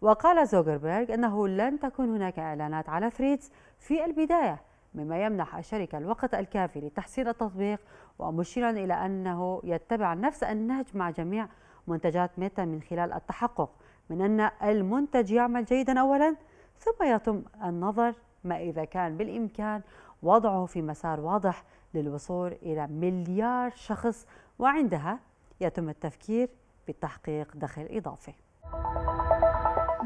وقال زوجربيرغ أنه لن تكون هناك إعلانات على فريتز في البداية مما يمنح الشركة الوقت الكافي لتحسين التطبيق ومشيرا إلى أنه يتبع نفس النهج مع جميع منتجات ميتا من خلال التحقق من أن المنتج يعمل جيدا أولا ثم يتم النظر ما إذا كان بالإمكان وضعه في مسار واضح للوصول إلى مليار شخص وعندها يتم التفكير بالتحقيق دخل إضافي.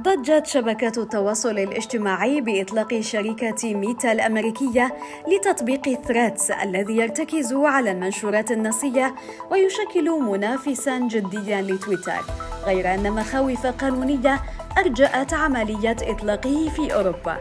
ضجت شبكات التواصل الاجتماعي بإطلاق شركة ميتا الأمريكية لتطبيق ثريتس الذي يرتكز على المنشورات النصية ويشكل منافسا جديا لتويتر غير أن مخاوف قانونية أرجأت عملية إطلاقه في أوروبا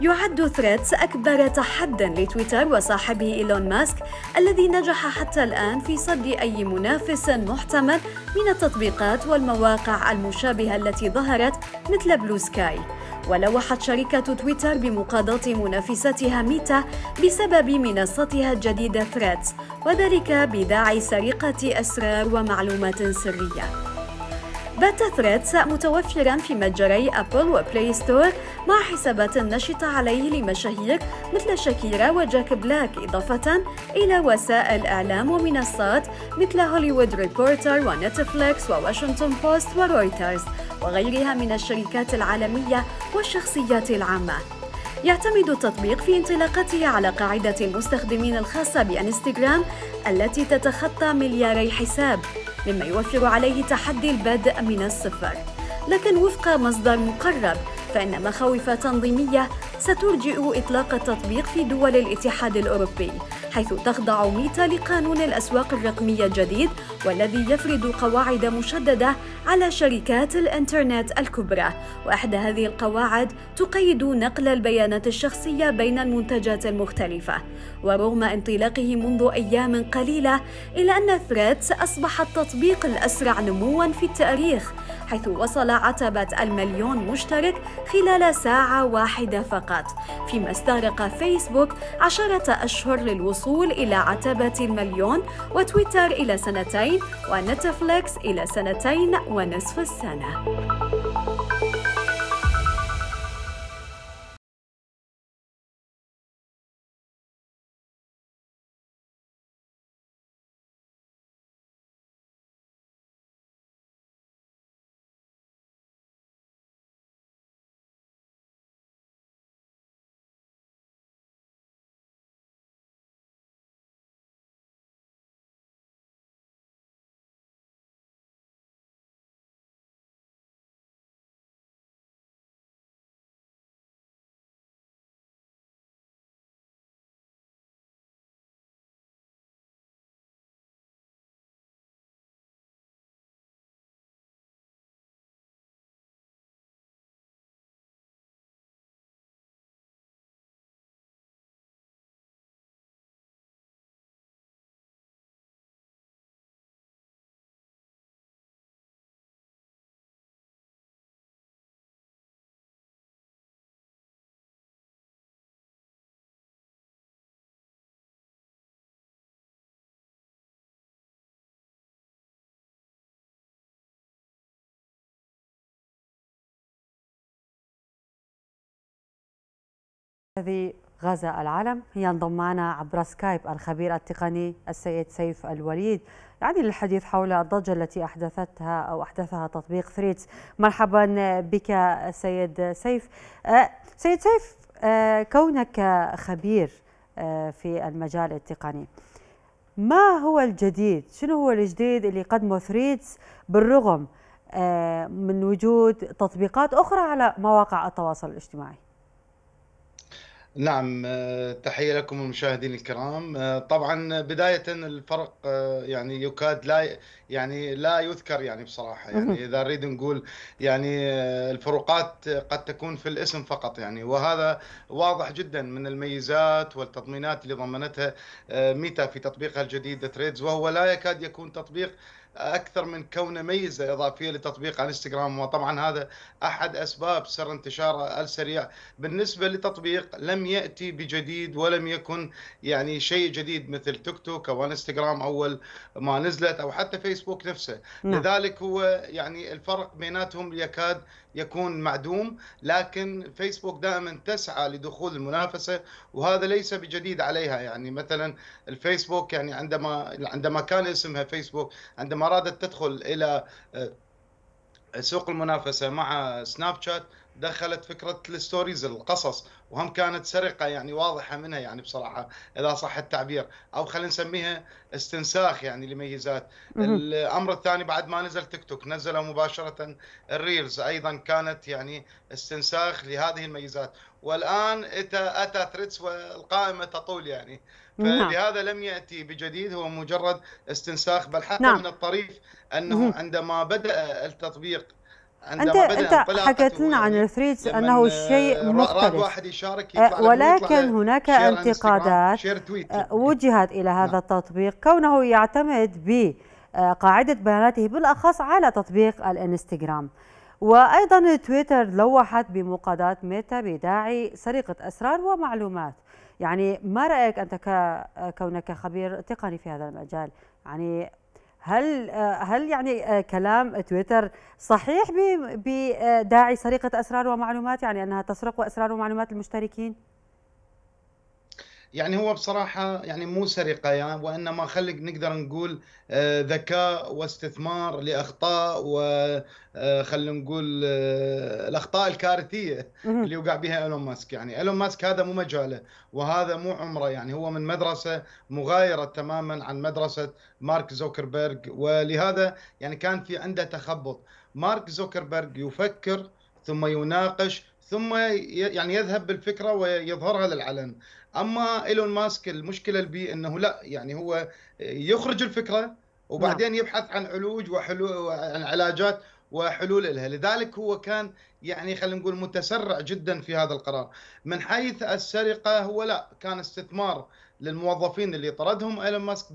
يعد ثريدز أكبر تحدٍ لتويتر وصاحبه إيلون ماسك الذي نجح حتى الآن في صد أي منافس محتمل من التطبيقات والمواقع المشابهة التي ظهرت مثل بلو سكاي ولوحت شركة تويتر بمقاضاة منافستها ميتا بسبب منصتها الجديدة ثريدز وذلك بداعي سرقة أسرار ومعلومات سرية بات ثريدز متوفرا في متجري أبل وبلاي ستور مع حسابات نشطة عليه لمشاهير مثل شاكيرا وجاك بلاك إضافة إلى وسائل إعلام ومنصات مثل هوليوود ريبورتر ونتفليكس وواشنطن بوست ورويترز وغيرها من الشركات العالمية والشخصيات العامة يعتمد التطبيق في انطلاقته على قاعدة المستخدمين الخاصة بانستغرام التي تتخطى ملياري حساب مما يوفر عليه تحدي البدء من الصفر لكن وفق مصدر مقرب فإن مخاوف تنظيمية سترجئ إطلاق التطبيق في دول الاتحاد الأوروبي حيث تخضع ميتا لقانون الأسواق الرقمية الجديد والذي يفرض قواعد مشددة على شركات الإنترنت الكبرى وإحدى هذه القواعد تقيد نقل البيانات الشخصية بين المنتجات المختلفة ورغم انطلاقه منذ أيام قليلة إلا أن ثريدز أصبح التطبيق الأسرع نمواً في التاريخ حيث وصل عتبة المليون مشترك خلال ساعة واحدة فقط فيما استغرق فيسبوك عشرة أشهر للوصول الوصول إلى عتبة المليون وتويتر إلى سنتين ونتفليكس إلى سنتين ونصف السنة الذي غزا العالم ينضم معنا عبر سكايب الخبير التقني السيد سيف الوليد يعني للحديث حول الضجة التي أحدثتها أو أحدثها تطبيق ثريتس مرحبا بك سيد سيف آه، سيد سيف آه، كونك خبير آه، في المجال التقني ما هو الجديد؟ شنو هو الجديد اللي قدمه ثريتس بالرغم من وجود تطبيقات أخرى على مواقع التواصل الاجتماعي؟ نعم آه، تحية لكم المشاهدين الكرام آه، طبعا بداية الفرق آه، يعني يكاد لا يعني لا يذكر يعني بصراحة يعني إذا نريد نقول يعني الفروقات قد تكون في الاسم فقط يعني وهذا واضح جدا من الميزات والتضمينات اللي ضمنتها ميتا في تطبيقها الجديد تريدز وهو لا يكاد يكون تطبيق اكثر من كونه ميزه اضافيه لتطبيق انستغرام وطبعا هذا احد اسباب سر انتشاره السريع بالنسبه لتطبيق لم ياتي بجديد ولم يكن يعني شيء جديد مثل تيك توك او انستغرام اول ما نزلت او حتى فيسبوك نفسه نعم. لذلك هو يعني الفرق بيناتهم يكاد يكون معدوم لكن فيسبوك دائما تسعى لدخول المنافسه وهذا ليس بجديد عليها يعني مثلا الفيسبوك يعني عندما عندما كان اسمها فيسبوك عندما ارادت تدخل الى آه، سوق المنافسه مع سناب شات دخلت فكره الستوريز القصص وهم كانت سرقه يعني واضحه منها يعني بصراحه اذا صح التعبير او خلينا نسميها استنساخ يعني لميزات الامر الثاني بعد ما نزل تيك توك نزل مباشره الريلز ايضا كانت يعني استنساخ لهذه الميزات والان اتى اتى ثريتس والقائمه تطول يعني نعم. فلهذا لم ياتي بجديد هو مجرد استنساخ بل حتى نعم. من الطريف انه عندما بدا التطبيق انت انت حكيت لنا عن يعني الثريدز انه شيء مختلف يشارك أه، ولكن هناك انتقادات أه، وجهت الى هذا نعم. التطبيق كونه يعتمد بقاعده أه، بياناته بالاخص على تطبيق الانستغرام وايضا تويتر لوحت بمقاضاه ميتا بداعي سرقه اسرار ومعلومات يعني ما رايك انت كونك خبير تقني في هذا المجال يعني هل هل يعني آه، كلام تويتر صحيح بداعي آه، سرقه اسرار ومعلومات يعني انها تسرق اسرار ومعلومات المشتركين؟ يعني هو بصراحة يعني مو سرقة يعني وإنما خلق نقدر نقول آه، ذكاء واستثمار لأخطاء وخلينا آه، نقول آه، الأخطاء الكارثية اللي وقع بها إيلون ماسك يعني إيلون ماسك هذا مو مجاله وهذا مو عمره يعني هو من مدرسة مغايرة تماما عن مدرسة مارك زوكربيرج ولهذا يعني كان في عنده تخبط مارك زوكربيرج يفكر ثم يناقش ثم يعني يذهب بالفكره ويظهرها للعلن اما ايلون ماسك المشكله بي انه لا يعني هو يخرج الفكره وبعدين نعم. يبحث عن علوج وحلول عن علاجات وحلول لها لذلك هو كان يعني خلينا نقول متسرع جدا في هذا القرار من حيث السرقه هو لا كان استثمار للموظفين اللي طردهم ايلون ماسك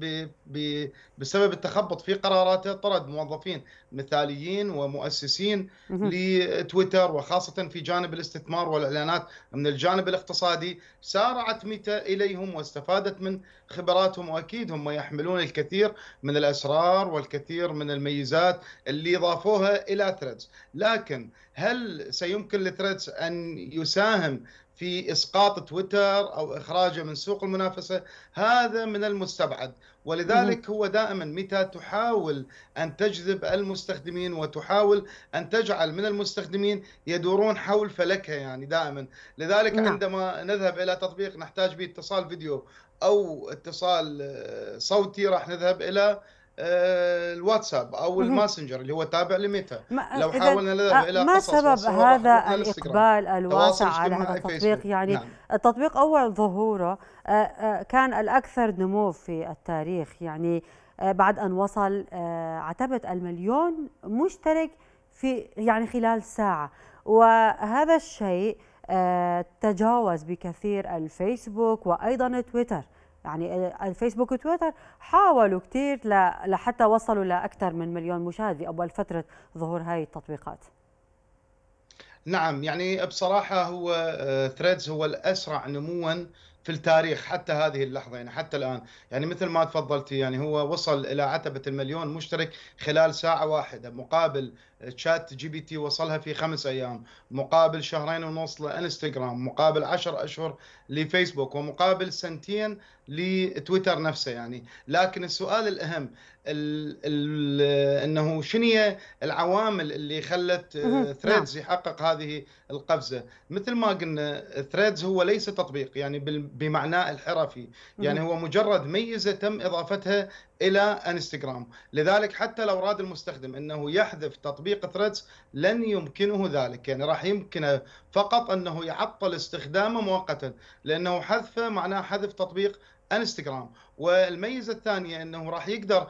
ب... بسبب التخبط في قراراته طرد موظفين مثاليين ومؤسسين لتويتر وخاصه في جانب الاستثمار والاعلانات من الجانب الاقتصادي سارعت ميتا اليهم واستفادت من خبراتهم واكيد هم يحملون الكثير من الاسرار والكثير من الميزات اللي ضافوها الى ثريدز لكن هل سيمكن لثريدز ان يساهم في اسقاط تويتر او اخراجه من سوق المنافسه هذا من المستبعد ولذلك هو دائما متى تحاول ان تجذب المستخدمين وتحاول ان تجعل من المستخدمين يدورون حول فلكها يعني دائما لذلك نعم. عندما نذهب الى تطبيق نحتاج به اتصال فيديو او اتصال صوتي راح نذهب الى آه، الواتساب او الماسنجر اللي هو تابع لميتا لو حاولنا نذهب الى ما سبب هذا الاقبال الواسع على هذا التطبيق يعني نعم. التطبيق اول ظهوره آه، آه، كان الاكثر نمو في التاريخ يعني بعد ان وصل عتبه المليون مشترك في يعني خلال ساعه وهذا الشيء تجاوز بكثير الفيسبوك وايضا تويتر يعني الفيسبوك وتويتر حاولوا كثير لحتى وصلوا لاكثر من مليون مشاهد في اول فتره ظهور هاي التطبيقات نعم يعني بصراحه هو ثريدز آه، هو الاسرع نموا في التاريخ حتى هذه اللحظه يعني حتى الان يعني مثل ما تفضلتي يعني هو وصل الى عتبه المليون مشترك خلال ساعه واحده مقابل تشات جي بي تي وصلها في خمس ايام مقابل شهرين ونص لانستغرام مقابل عشر اشهر لفيسبوك ومقابل سنتين لتويتر نفسه يعني لكن السؤال الاهم الـ انه شنو العوامل اللي خلت نعم. ثريدز يحقق هذه القفزه مثل ما قلنا ثريدز هو ليس تطبيق يعني بمعنى الحرفي يعني هو مجرد ميزه تم اضافتها الى انستغرام لذلك حتى لو راد المستخدم انه يحذف تطبيق ثريدز لن يمكنه ذلك يعني راح يمكنه فقط انه يعطل استخدامه مؤقتا لانه حذفه معناه حذف تطبيق انستغرام والميزه الثانيه انه راح يقدر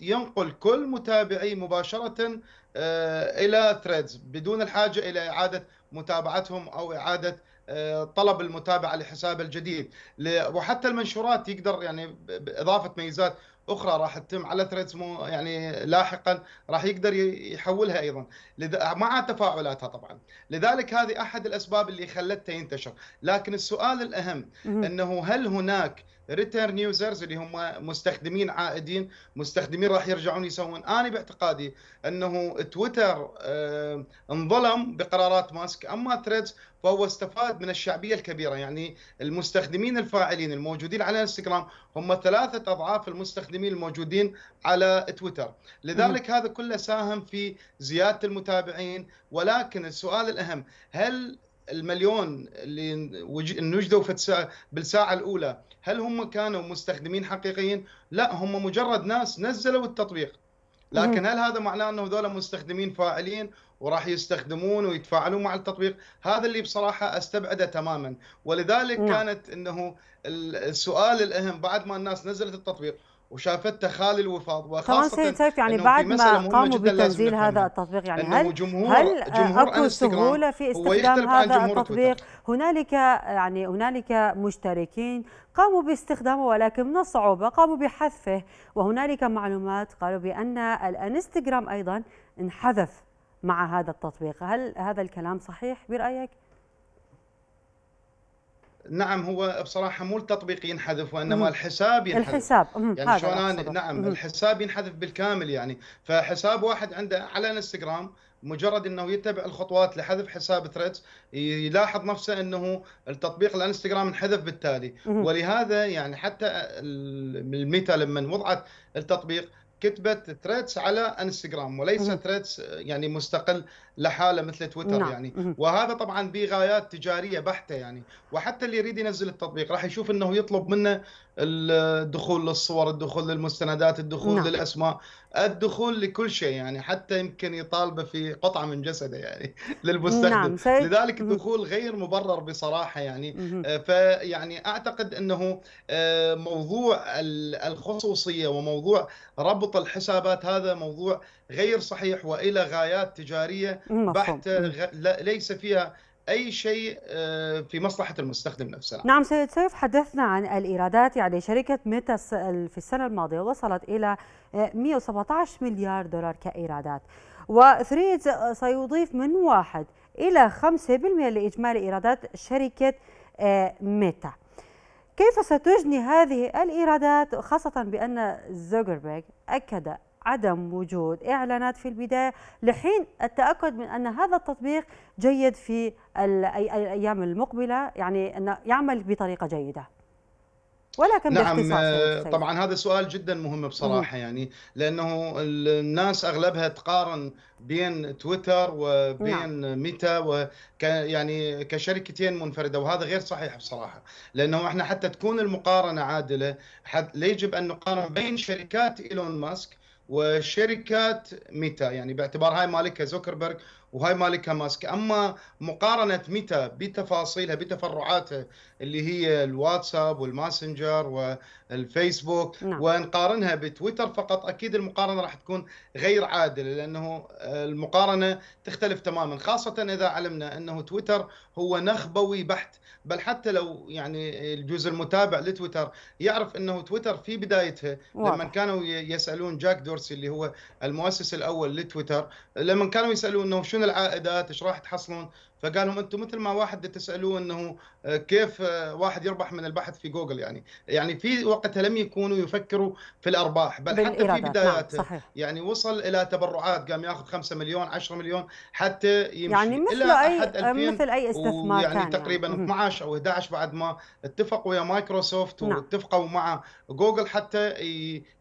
ينقل كل متابعيه مباشره آه، الى ثريدز بدون الحاجه الى اعاده متابعتهم او اعاده آه، طلب المتابعه لحسابه الجديد وحتى المنشورات يقدر يعني باضافه ميزات اخرى راح تتم على ثريدز يعني لاحقا راح يقدر يحولها ايضا مع تفاعلاتها طبعا لذلك هذه احد الاسباب اللي خلته ينتشر لكن السؤال الاهم انه هل هناك ريتيرن يوزرز اللي هم مستخدمين عائدين مستخدمين راح يرجعون يسوون انا باعتقادي انه تويتر آه انظلم بقرارات ماسك اما تريدز فهو استفاد من الشعبيه الكبيره يعني المستخدمين الفاعلين الموجودين على انستغرام هم ثلاثه اضعاف المستخدمين الموجودين على تويتر لذلك هذا كله ساهم في زياده المتابعين ولكن السؤال الاهم هل المليون اللي نجدوا في بالساعه الاولى هل هم كانوا مستخدمين حقيقيين لا هم مجرد ناس نزلوا التطبيق لكن هل هذا معناه انه هذول مستخدمين فاعلين وراح يستخدمون ويتفاعلون مع التطبيق هذا اللي بصراحه استبعده تماما ولذلك نعم. كانت انه السؤال الاهم بعد ما الناس نزلت التطبيق وشافته خالي الوفاض وخاصه سيف يعني بعد ما قاموا بتنزيل هذا التطبيق يعني هل جمهور هل جمهور اكو سهوله في استخدام هذا التطبيق هنالك يعني هنالك مشتركين قاموا باستخدامه ولكن من الصعوبه قاموا بحذفه وهنالك معلومات قالوا بان الانستغرام ايضا انحذف مع هذا التطبيق هل هذا الكلام صحيح برايك نعم هو بصراحة مو التطبيق ينحذف وإنما الحساب ينحذف الحساب يعني شلون نعم الحساب ينحذف بالكامل يعني فحساب واحد عنده على انستغرام مجرد انه يتبع الخطوات لحذف حساب ثريدز يلاحظ نفسه انه التطبيق الانستغرام انحذف بالتالي ولهذا يعني حتى الميتا لما وضعت التطبيق كتبت تريتس على انستغرام وليس تريتس يعني مستقل لحاله مثل تويتر نعم. يعني وهذا طبعا بغايات تجاريه بحته يعني وحتى اللي يريد ينزل التطبيق راح يشوف انه يطلب منه الدخول للصور الدخول للمستندات الدخول نعم. للاسماء الدخول لكل شيء يعني حتى يمكن يطالبه في قطعه من جسده يعني للمستخدم نعم لذلك الدخول غير مبرر بصراحه يعني آه، فيعني اعتقد انه آه، موضوع الخصوصيه وموضوع ربط الحسابات هذا موضوع غير صحيح والى غايات تجاريه بحته ليس فيها اي شيء آه، في مصلحه المستخدم نفسه. نعم سيد سيف حدثنا عن الايرادات يعني شركه ميتا في السنه الماضيه وصلت الى 117 آه، مليار دولار كايرادات وثريدز آه، سيضيف من واحد الى 5% لاجمالي ايرادات شركه ميتا. كيف ستجني هذه الايرادات خاصه بان زوكربيرغ اكد عدم وجود إعلانات في البداية لحين التأكد من أن هذا التطبيق جيد في الأيام المقبلة يعني أنه يعمل بطريقة جيدة ولكن نعم آه، طبعا هذا سؤال جدا مهم بصراحه يعني لانه الناس اغلبها تقارن بين تويتر وبين نعم. ميتا و يعني كشركتين منفرده وهذا غير صحيح بصراحه لانه احنا حتى تكون المقارنه عادله حد... يجب ان نقارن بين شركات ايلون ماسك وشركه ميتا يعني باعتبار هاي مالكها زوكربيرج وهاي مالكها ماسك اما مقارنه ميتا بتفاصيلها بتفرعاتها اللي هي الواتساب والماسنجر الفيسبوك نعم. ونقارنها بتويتر فقط اكيد المقارنه راح تكون غير عادله لانه آه، المقارنه تختلف تماما خاصه اذا علمنا انه تويتر هو نخبوي بحت بل حتى لو يعني الجزء المتابع لتويتر يعرف انه تويتر في بدايتها لما كانوا يسالون جاك دورسي اللي هو المؤسس الاول لتويتر لما كانوا يسالون انه شنو العائدات ايش راح تحصلون فقال لهم انتم مثل ما واحد تسالوه انه آه، كيف آه، واحد يربح من البحث في جوجل يعني يعني في وقتها لم يكونوا يفكروا في الارباح بل حتى في بداياته نعم صحيح. يعني وصل الى تبرعات قام ياخذ 5 مليون 10 مليون حتى يمشي يعني مثل الى اي أحد مثل اي استثمار يعني تقريبا يعني. 12 او 11 بعد ما اتفقوا ويا مايكروسوفت نعم. واتفقوا مع جوجل حتى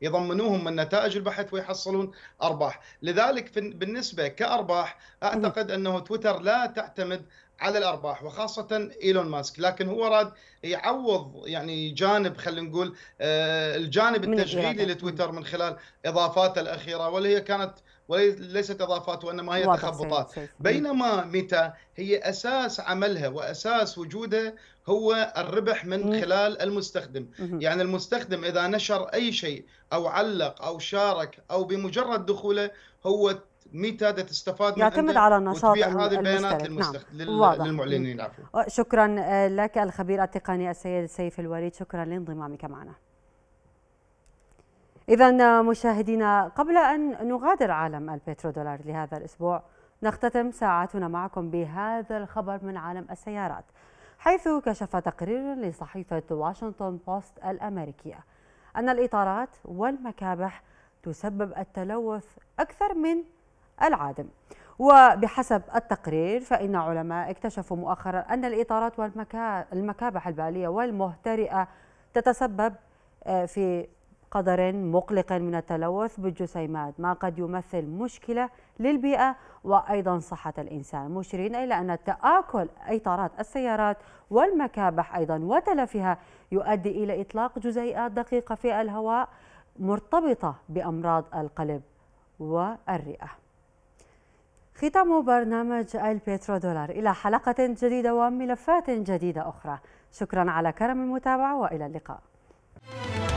يضمنوهم من نتائج البحث ويحصلون ارباح لذلك بالنسبه كارباح اعتقد انه تويتر لا تعتمد يعتمد على الارباح وخاصه ايلون ماسك لكن هو راد يعوض يعني جانب خلينا نقول آه، الجانب التشغيلي لتويتر من خلال اضافاته الاخيره واللي هي كانت وليست اضافات وانما هي تخبطات بينما ميتا هي اساس عملها واساس وجودها هو الربح من خلال المستخدم يعني المستخدم اذا نشر اي شيء او علق او شارك او بمجرد دخوله هو متى تستفاد من يعتمد على نشاط هذه البيانات للمستخدم نعم. للمعلنين عفوا شكرا آه، لك الخبير التقني السيد سيف الوريد شكرا لانضمامك معنا إذا آه، مشاهدينا قبل أن نغادر عالم البترودولار لهذا الأسبوع نختتم ساعتنا معكم بهذا الخبر من عالم السيارات حيث كشف تقرير لصحيفة واشنطن بوست الأمريكية أن الإطارات والمكابح تسبب التلوث أكثر من العادم وبحسب التقرير فإن علماء اكتشفوا مؤخرا أن الإطارات والمكابح البالية والمهترئة تتسبب آه، في قدر مقلق من التلوث بالجسيمات ما قد يمثل مشكلة للبيئة وأيضا صحة الإنسان مشيرين إلى أن تآكل إطارات السيارات والمكابح أيضا وتلفها يؤدي إلى إطلاق جزيئات دقيقة في الهواء مرتبطة بأمراض القلب والرئة ختام برنامج البيترو دولار إلى حلقة جديدة وملفات جديدة أخرى شكرا على كرم المتابعة وإلى اللقاء